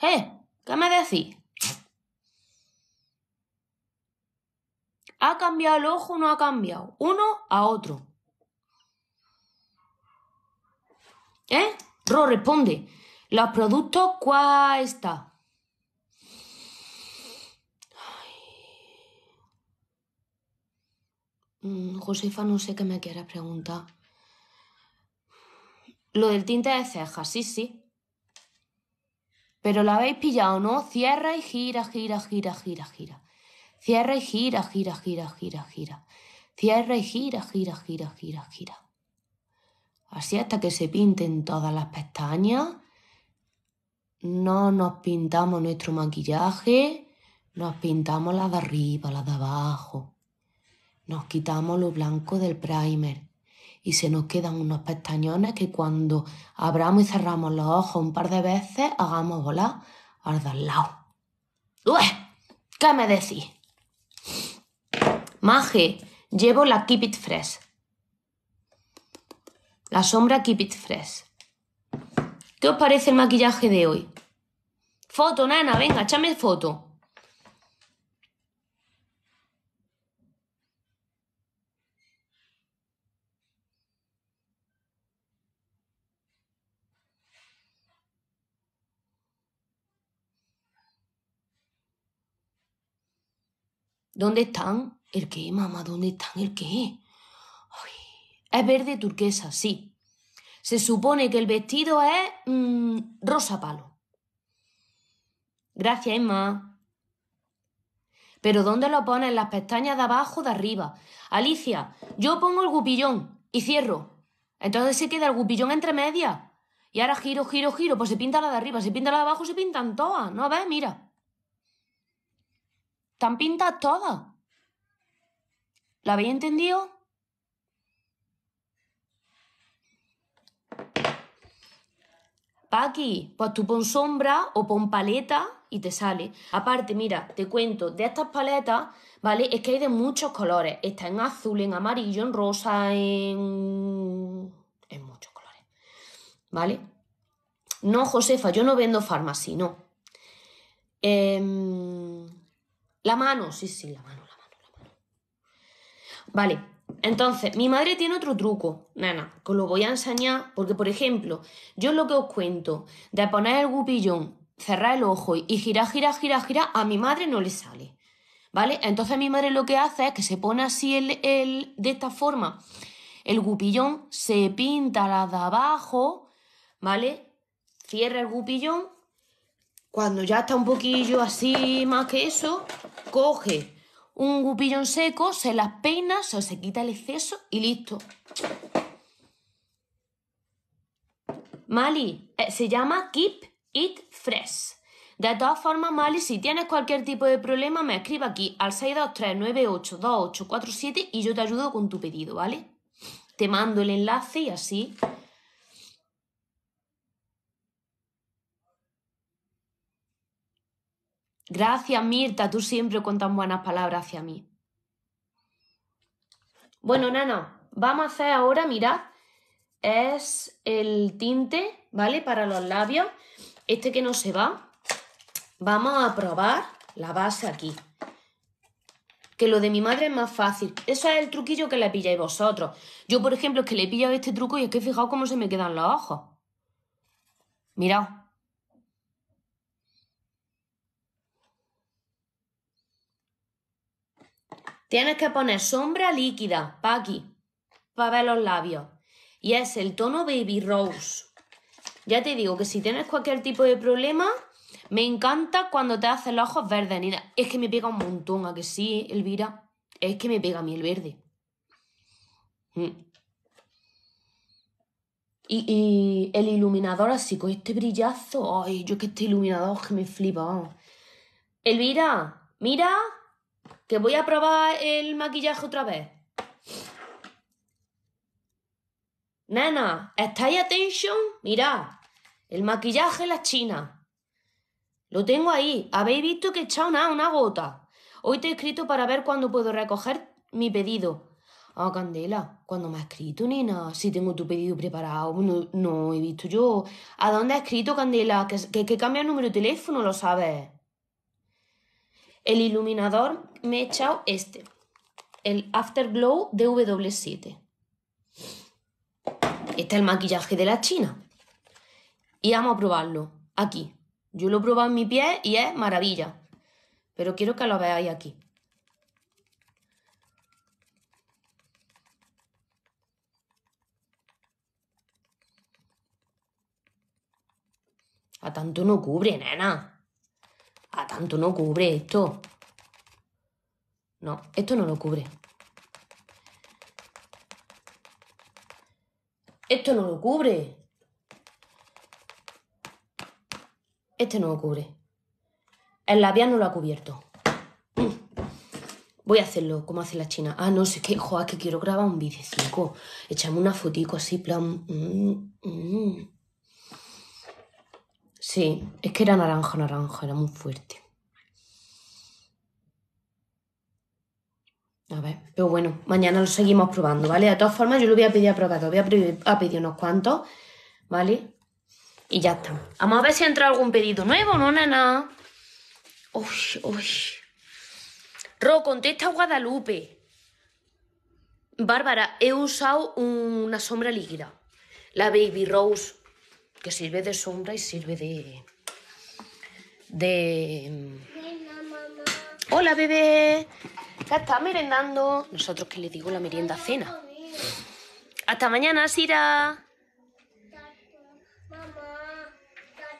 ¡Eh! ¿Qué me decís? ¿Ha cambiado el ojo o no ha cambiado? Uno a otro. ¿Eh? Ro responde. Los productos, ¿cuál está? Mm, Josefa, no sé qué me quieres preguntar. Lo del tinte de cejas, sí, sí. Pero la habéis pillado, ¿no? Cierra y gira, gira, gira, gira, gira. Cierra y gira, gira, gira, gira, gira. Cierra y gira, gira, gira, gira, gira. Así hasta que se pinten todas las pestañas. No nos pintamos nuestro maquillaje, nos pintamos las de arriba, las de abajo. Nos quitamos lo blanco del primer y se nos quedan unos pestañones que cuando abramos y cerramos los ojos un par de veces hagamos volar al lado. ¡Ueh! ¿Qué me decís? Maje, llevo la Keep It Fresh. La sombra Keep It Fresh. ¿Qué os parece el maquillaje de hoy? Foto, nana, venga, échame foto. ¿Dónde están? ¿El qué, mamá? ¿Dónde están? ¿El qué? es verde turquesa, sí. Se supone que el vestido es mm, rosa palo. Gracias, Emma. Pero ¿dónde lo pones? Las pestañas de abajo, de arriba. Alicia, yo pongo el gupillón y cierro. Entonces se queda el gupillón entre medias. Y ahora giro, giro, giro. Pues se pinta la de arriba, se pinta la de abajo, se pintan todas. ¿No ves? Mira. Están pintadas todas. ¿La habéis entendido? Paqui, pues tú pon sombra o pon paleta y te sale. Aparte, mira, te cuento, de estas paletas, ¿vale? Es que hay de muchos colores. Está en azul, en amarillo, en rosa, en... en muchos colores. ¿Vale? No, Josefa, yo no vendo farmacia, no. Eh... La mano, sí, sí, la mano, la mano, la mano. Vale, entonces, mi madre tiene otro truco, nana, que lo voy a enseñar, porque, por ejemplo, yo lo que os cuento de poner el gupillón, cerrar el ojo y girar, girar, girar, girar, a mi madre no le sale. ¿Vale? Entonces mi madre lo que hace es que se pone así el, de esta forma. El gupillón se pinta la de abajo, ¿vale? Cierra el gupillón. Cuando ya está un poquillo así más que eso, coge un gupillón seco, se las peina, se, se quita el exceso y listo. Mali, eh, se llama Keep It Fresh. De todas formas, Mali, si tienes cualquier tipo de problema, me escriba aquí al 623-982847 y yo te ayudo con tu pedido, ¿vale? Te mando el enlace y así Gracias, Mirta, tú siempre con tan buenas palabras hacia mí. Bueno, nana, vamos a hacer ahora, mirad, es el tinte, ¿vale? Para los labios, este que no se va. Vamos a probar la base aquí. Que lo de mi madre es más fácil. Eso es el truquillo que le pilláis vosotros. Yo, por ejemplo, es que le he pillado este truco y es que he fijado cómo se me quedan los ojos. Mirad. Tienes que poner sombra líquida, aquí, para ver los labios. Y es el tono Baby Rose. Ya te digo que si tienes cualquier tipo de problema, me encanta cuando te hacen los ojos verdes, Es que me pega un montón, ¿a que sí, Elvira? Es que me pega a mí el verde. Mm. Y, el iluminador así, con este brillazo. Ay, yo que este iluminador que me flipa, Elvira, mira, que voy a probar el maquillaje otra vez. Nena, ¿estáis atención? Mirad, el maquillaje la china. Lo tengo ahí. Habéis visto que he echado nada, una gota. Hoy te he escrito para ver cuándo puedo recoger mi pedido. Ah, Candela, ¿cuándo me has escrito, nena? Si tengo tu pedido preparado, no, he visto yo. ¿A dónde has escrito, Candela? Que, que cambia el número de teléfono, lo sabes. El iluminador me he echado este, el Afterglow w 7 Este es el maquillaje de la China. Y vamos a probarlo aquí. Yo lo he probado en mi pie y es maravilla. Pero quiero que lo veáis aquí. A tanto no cubre, nena. A tanto no cubre esto. No, esto no lo cubre. Esto no lo cubre. Este no lo cubre. El labial no lo ha cubierto. Voy a hacerlo como hace la china. Ah, no, sé qué, que, joa, que quiero grabar un vídeo Echame una fotico así, plan... Mm, mm. Sí, es que era naranja, naranja, era muy fuerte. A ver, pero pues bueno, mañana lo seguimos probando, ¿vale? De todas formas, yo lo voy a pedir a voy a pedir, unos cuantos, ¿vale? Y ya está. Vamos a ver si entra algún pedido nuevo, ¿no, nana? Uy, uy. Ro, contesta Guadalupe. Bárbara, he usado una sombra líquida. La Baby Rose, que sirve de sombra y sirve de... De... Hola, mamá. Hola, bebé está merendando. Nosotros que le digo la merienda cena. Hasta mañana, Sira.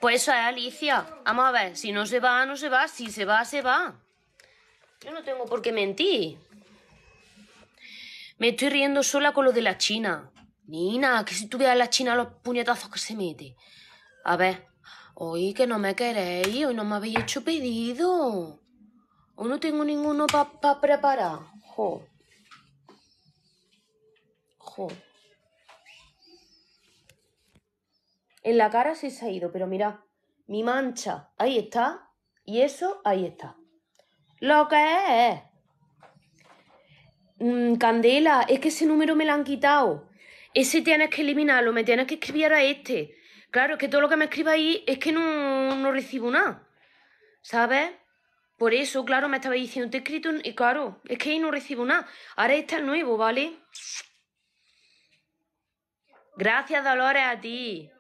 Pues eso eh, es, Alicia. Vamos a ver, si no se va, no se va. Si se va, se va. Yo no tengo por qué mentir. Me estoy riendo sola con lo de la China. Nina, que si tú veas a la China los puñetazos que se mete. A ver, hoy que no me queréis, hoy no me habéis hecho pedido. O no tengo ninguno para preparar. Jo. Jo. En la cara sí se ha ido, pero mira Mi mancha, ahí está. Y eso, ahí está. Lo que es. Mm, candela, es que ese número me lo han quitado. Ese tienes que eliminarlo, me tienes que escribir a este. Claro, es que todo lo que me escriba ahí es que no, no recibo nada. ¿Sabes? Por eso, claro, me estaba diciendo, te he escrito y claro, es que ahí no recibo nada. Ahora está el nuevo, ¿vale? Gracias, Dolores, a ti.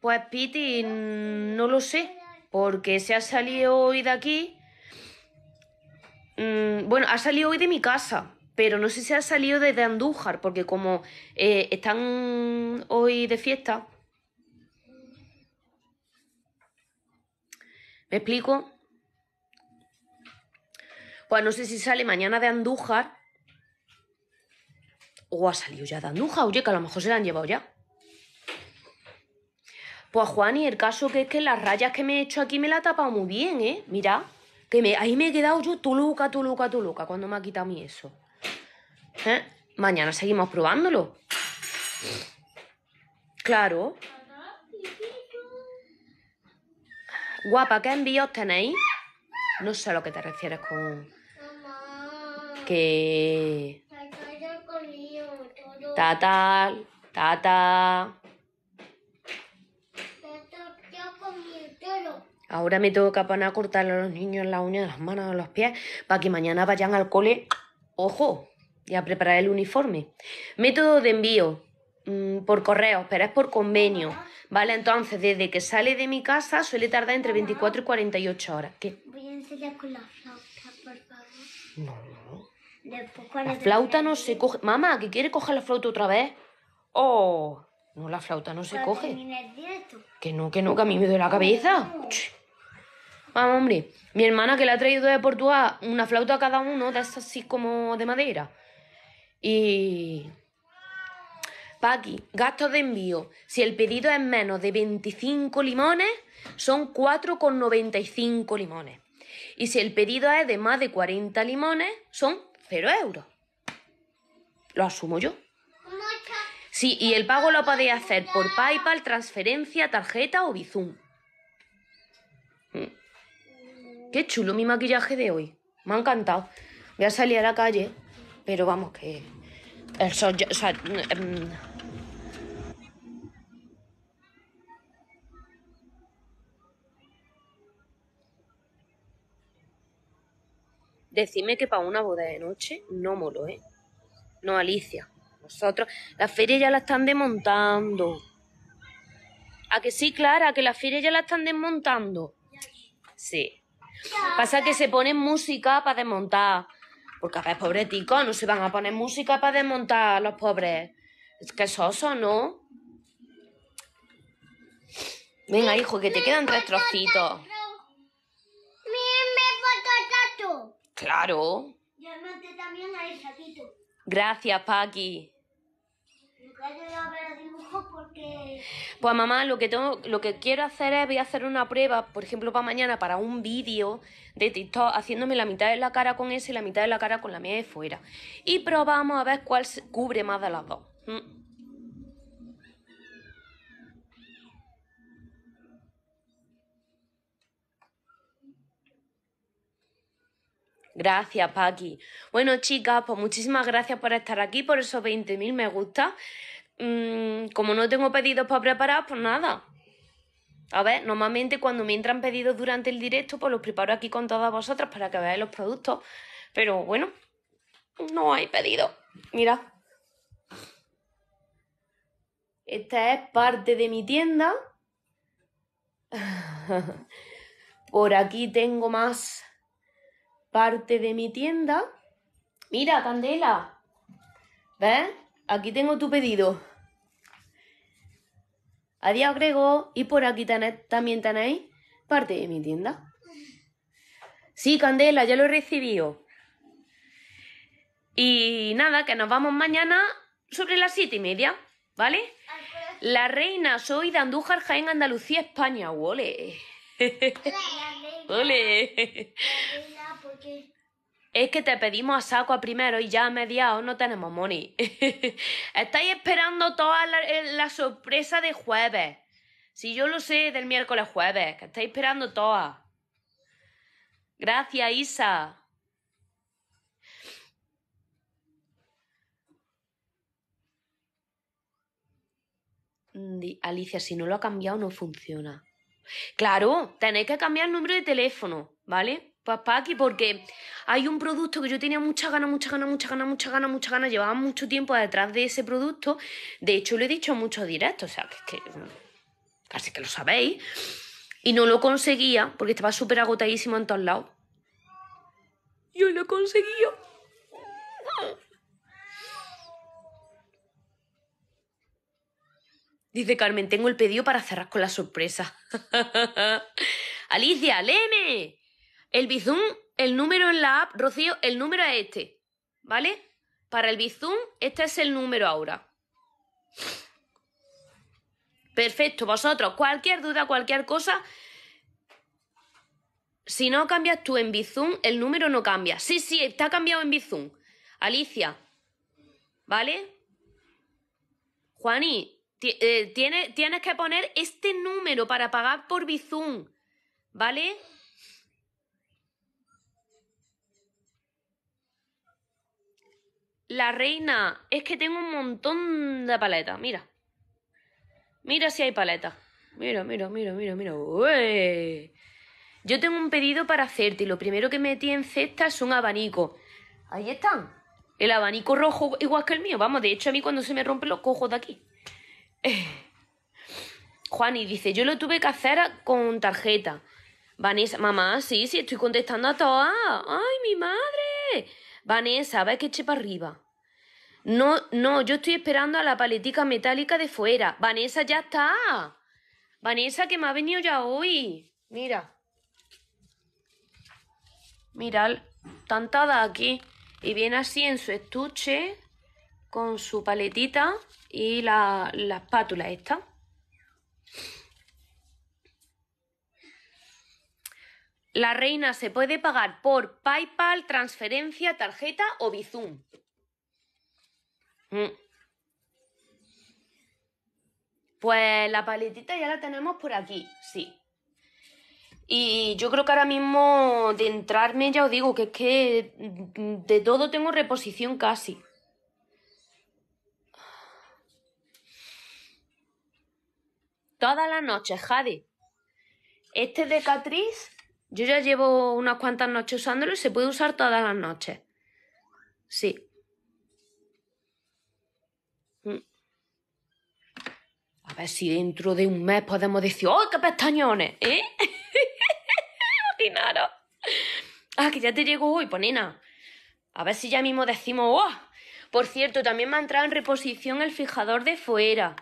Pues Piti, no lo sé, porque se ha salido hoy de aquí. Mm, bueno, ha salido hoy de mi casa, pero no sé si ha salido desde Andújar, porque como eh, están hoy de fiesta. ¿Me explico? Pues no sé si sale mañana de Andújar. O ha salido ya de Andújar, oye, que a lo mejor se la han llevado ya. Pues Juan, y el caso que es que las rayas que me he hecho aquí me la ha tapado muy bien, ¿eh? Mira, que ahí me he quedado yo, tuluca tuluca, tu loca, cuando me ha quitado a mí eso. ¿Eh? Mañana seguimos probándolo. Claro. Guapa, ¿qué envíos tenéis? No sé a lo que te refieres con... Que... Tata, tata. Ahora me toca poner a cortarle a los niños la uña de las manos, de los pies, para que mañana vayan al cole. ¡Ojo! y a preparar el uniforme. Método de envío mm, por correo, pero es por convenio, ¿vale? Entonces, desde que sale de mi casa suele tardar entre 24 y 48 horas. ¿Qué? Voy a enseñar con la flauta, por favor. No, no. Después, la flauta no se coge. Mamá, ¿qué quiere coger la flauta otra vez. ¡Oh! No, la flauta no se coge. Que no, que no, que a mí me duele la cabeza. Vamos, hombre. Mi hermana que le ha traído de Portugal una flauta a cada uno de esas así como de madera. Y Paqui, gastos de envío. Si el pedido es menos de 25 limones, son 4,95 limones. Y si el pedido es de más de 40 limones, son 0 euros. Lo asumo yo. Sí, y el pago lo podéis hacer por PayPal, transferencia, tarjeta o Bizum. Mm. Qué chulo mi maquillaje de hoy. Me ha encantado. Voy a salir a la calle pero vamos que... El mm, mm. Decime que para una boda de noche no molo, ¿eh? No, Alicia. Nosotros, las feria ya la están desmontando. ¿A que sí, Clara? ¿A que las feria ya la están desmontando? Sí. Pasa que se pone música para desmontar. Porque a ver, tico, no se van a poner música para desmontar a los pobres. Es que soso, ¿no? Venga, hijo, que te quedan tres trocitos. Claro. Yo también a Gracias, Paqui. Pues mamá, lo que tengo, lo que quiero hacer es voy a hacer una prueba, por ejemplo, para mañana, para un vídeo de TikTok, haciéndome la mitad de la cara con ese y la mitad de la cara con la mía de fuera. Y probamos a ver cuál cubre más de las dos. Mm. Gracias, Paqui. Bueno, chicas, pues muchísimas gracias por estar aquí, por esos 20.000 me gusta. Mm, como no tengo pedidos para preparar, pues nada. A ver, normalmente cuando me entran pedidos durante el directo, pues los preparo aquí con todas vosotras para que veáis los productos. Pero bueno, no hay pedido. Mira. Esta es parte de mi tienda. *laughs* Por aquí tengo más parte de mi tienda. Mira, Candela. ¿Ves? Aquí tengo tu pedido. Adiós, Grego. Y por aquí también tenéis parte de mi tienda. Sí, Candela, ya lo he recibido. Y nada, que nos vamos mañana sobre las siete y media, ¿vale? La reina soy de Andújar, Jaén, Andalucía, España. ¡Ole! *laughs* ¡Ole! es que te pedimos a saco a primero y ya a mediados no tenemos money. *laughs* Estáis esperando toda eh, la, sorpresa de jueves. Si yo lo sé, del miércoles jueves, que estáis esperando toda. Gracias, Isa. Mm, Alicia, si no lo ha cambiado, no funciona. Claro, tenéis que cambiar el número de teléfono, ¿vale? papá, aquí, porque hay un producto que yo tenía mucha ganas, mucha ganas, mucha ganas, mucha ganas, mucha ganas, llevaba mucho tiempo detrás de ese producto. De hecho, lo he dicho en muchos directos, o sea, que, que mm, casi que lo sabéis. Y no lo conseguía porque estaba súper agotadísimo en todos lados. Yo lo conseguí. Dice Carmen, tengo el pedido para cerrar con la sorpresa. *laughs* Alicia, leme. El Bizum, el número en la app, Rocío, el número es este, ¿vale? Para el Bizum, este es el número ahora. Perfecto, vosotros, cualquier duda, cualquier cosa, si no cambias tú en Bizum, el número no cambia. Sí, sí, está cambiado en Bizum. Alicia, ¿vale? Juani, eh, tienes que poner este número para pagar por Bizum, ¿vale? La reina, es que tengo un montón de paletas, mira. Mira si hay paletas. Mira, mira, mira, mira, mira. Yo tengo un pedido para hacerte lo primero que metí en cesta es un abanico. Ahí están. El abanico rojo igual que el mío. Vamos, de hecho a mí cuando se me rompe lo cojo de aquí. Eh. Juani dice, yo lo tuve que hacer con tarjeta. Vanessa, mamá, sí, sí, estoy contestando a todas. ¡Ay, mi madre! Vanessa, ve que eche para arriba. No, no, yo estoy esperando a la paletica metálica de fuera. Vanessa, ya está. Vanessa, que me ha venido ya hoy. Mira. Mira, tantada aquí. Y viene así en su estuche con su paletita y la, la espátula esta. La reina se puede pagar por PayPal, transferencia, tarjeta o Bizum. Mm. Pues la paletita ya la tenemos por aquí, sí. Y yo creo que ahora mismo de entrarme ya os digo que es que mm, de todo tengo reposición casi. Toda la noche, Jade. Este de Catriz yo ya llevo unas cuantas noches usándolo y se puede usar todas las noches. Sí. Mm. A ver si dentro de un mes podemos decir, ¡oh qué pestañones! ¿Eh? Imaginaros. *laughs* Ah, que ya te llegó hoy, ponina. Pues, A ver si ya mismo decimos, ¡oh! Por cierto, también me ha entrado en reposición el fijador de fuera.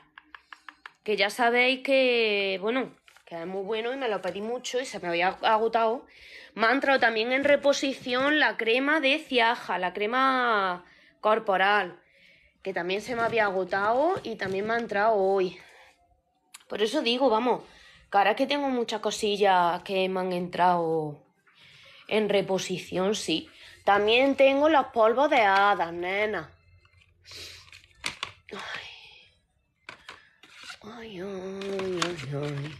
Que ya sabéis que, bueno, que era muy bueno y me lo pedí mucho y se me había agotado. Me ha entrado también en reposición la crema de ciaja, la crema corporal, que también se me había agotado y también me ha entrado hoy. Por eso digo, vamos, que ahora que tengo muchas cosillas que me han entrado en reposición, sí. También tengo los polvos de hadas, nena. ay, ay, ay. ay.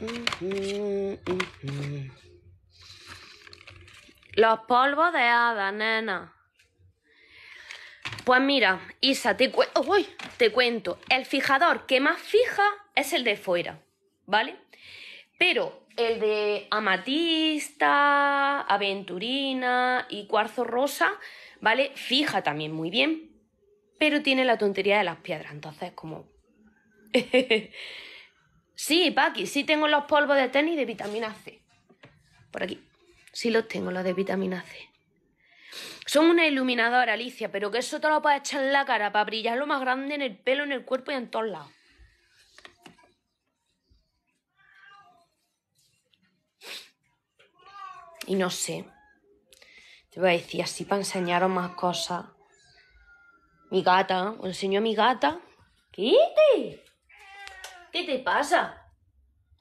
Los polvos de hada, nena. Pues mira, Isa, te, ¡Oh, te cuento. El fijador que más fija es el de fuera, ¿vale? Pero el de amatista, aventurina y cuarzo rosa, ¿vale? Fija también muy bien, pero tiene la tontería de las piedras, entonces como... *laughs* Sí, Paqui, sí tengo los polvos de tenis de vitamina C. Por aquí. Sí los tengo, los de vitamina C. Son una iluminadora, Alicia, pero que eso te lo puedes echar en la cara para brillar lo más grande en el pelo, en el cuerpo y en todos lados. Y no sé. Te voy a decir así para enseñaros más cosas. Mi gata, os enseño a mi gata. ¡Kitty! ¿Qué te pasa?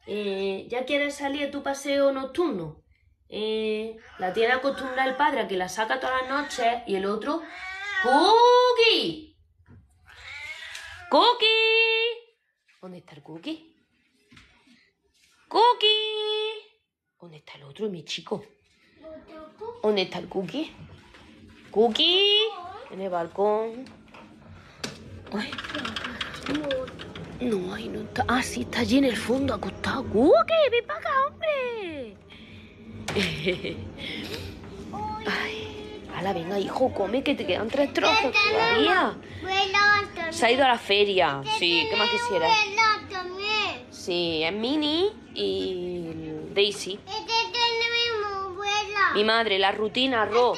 Eh, ¿Ya quieres salir a tu paseo nocturno? Eh, la tiene acostumbrada el padre a que la saca todas las noches y el otro... ¡Cookie! ¡Cookie! ¿Dónde está el cookie? ¡Cookie! ¿Dónde está el otro, mi chico? ¿Dónde está el cookie? ¡Cookie! En el balcón. Ay. No, ahí no está. Ah, sí, está allí en el fondo, acostado. ¡Uh, qué! ven para acá, hombre! *laughs* Ay, hala, venga, hijo, come, que te quedan tres trozos todavía. Se ha ido a la feria. Sí, ¿qué más quisiera? Sí, es Mini y Daisy. Mi madre, la rutina, Ro.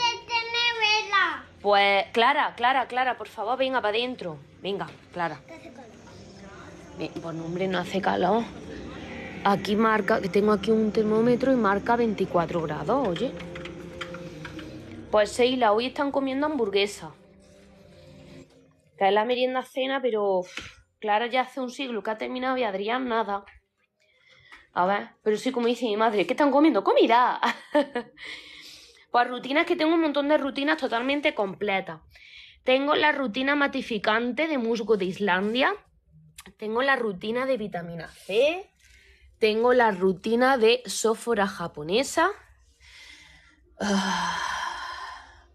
Pues, Clara, Clara, Clara, por favor, venga para adentro. Venga, Clara. Bueno, pues, hombre, no hace calor. Aquí marca, tengo aquí un termómetro y marca 24 grados, oye. Pues la hoy están comiendo hamburguesa. es la merienda cena, pero Clara ya hace un siglo que ha terminado y Adrián nada. A ver, pero sí, como dice mi madre, ¿qué están comiendo? ¡Comida! *laughs* pues rutinas que tengo un montón de rutinas totalmente completas. Tengo la rutina matificante de musgo de Islandia tengo la rutina de vitamina C, tengo la rutina de sófora japonesa. Ah.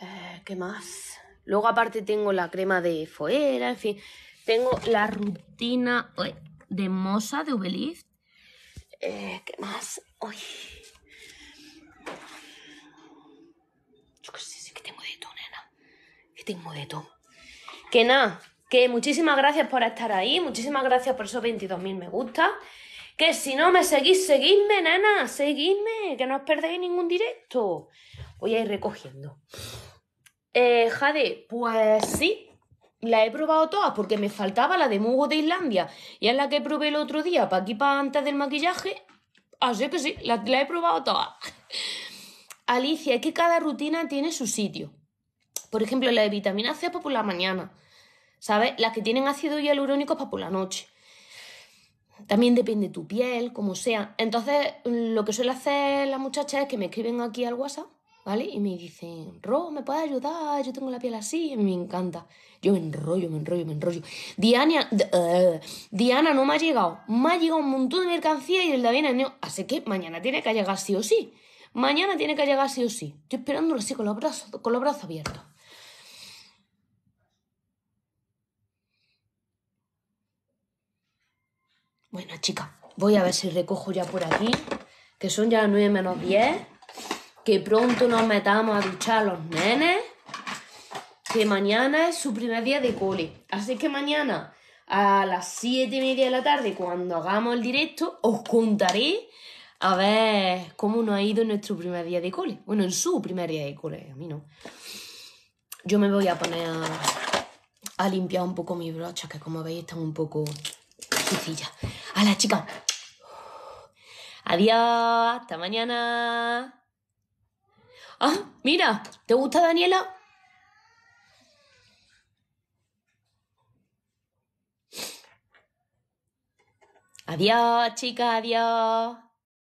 Eh, ¿Qué más? Luego aparte tengo la crema de foera, en fin. Tengo la rutina de mosa de Ubelift. Eh, ¿Qué más? Yo qué que tengo de todo, nena. ¿Qué tengo de todo. Que nada. Que muchísimas gracias por estar ahí, muchísimas gracias por esos 22.000 me gusta. Que si no me seguís, seguidme, nana, seguidme, que no os perdáis ningún directo. Voy a ir recogiendo. Eh, Jade, pues sí, la he probado todas porque me faltaba la de Mugo de Islandia y es la que probé el otro día para aquí para antes del maquillaje. Así que sí, la, he probado todas. *laughs* Alicia, es que cada rutina tiene su sitio. Por ejemplo, la de vitamina C por la mañana ¿sabes? Las que tienen ácido hialurónico es para por la noche. También depende tu piel, como sea. Entonces, lo que suele hacer las muchachas es que me escriben aquí al WhatsApp, ¿vale? Y me dicen, Ro, ¿me puedes ayudar? Yo tengo la piel así, y me encanta. Yo me enrollo, me enrollo, me enrollo. Diana, eh, Diana no me ha llegado. Me ha llegado un montón de mercancía y el de Diana no. Así que mañana tiene que llegar sí o sí. Mañana tiene que llegar sí o sí. Estoy esperándolo así, con los brazos, con los brazos abiertos. Bueno, chicas, voy a ver si recojo ya por aquí, que son ya las 9 menos 10, que pronto nos metamos a duchar los nenes, que mañana es su primer día de cole. Así que mañana a las 7 y media de la tarde, cuando hagamos el directo, os contaré a ver cómo nos ha ido nuestro primer día de cole. Bueno, en su primer día de cole, a mí no. Yo me voy a poner a, a limpiar un poco mis brochas, que como veis están un poco Sencilla. ¡Hala, chica! Adiós, hasta mañana. Ah, mira, ¿te gusta Daniela? Adiós, chica. adiós.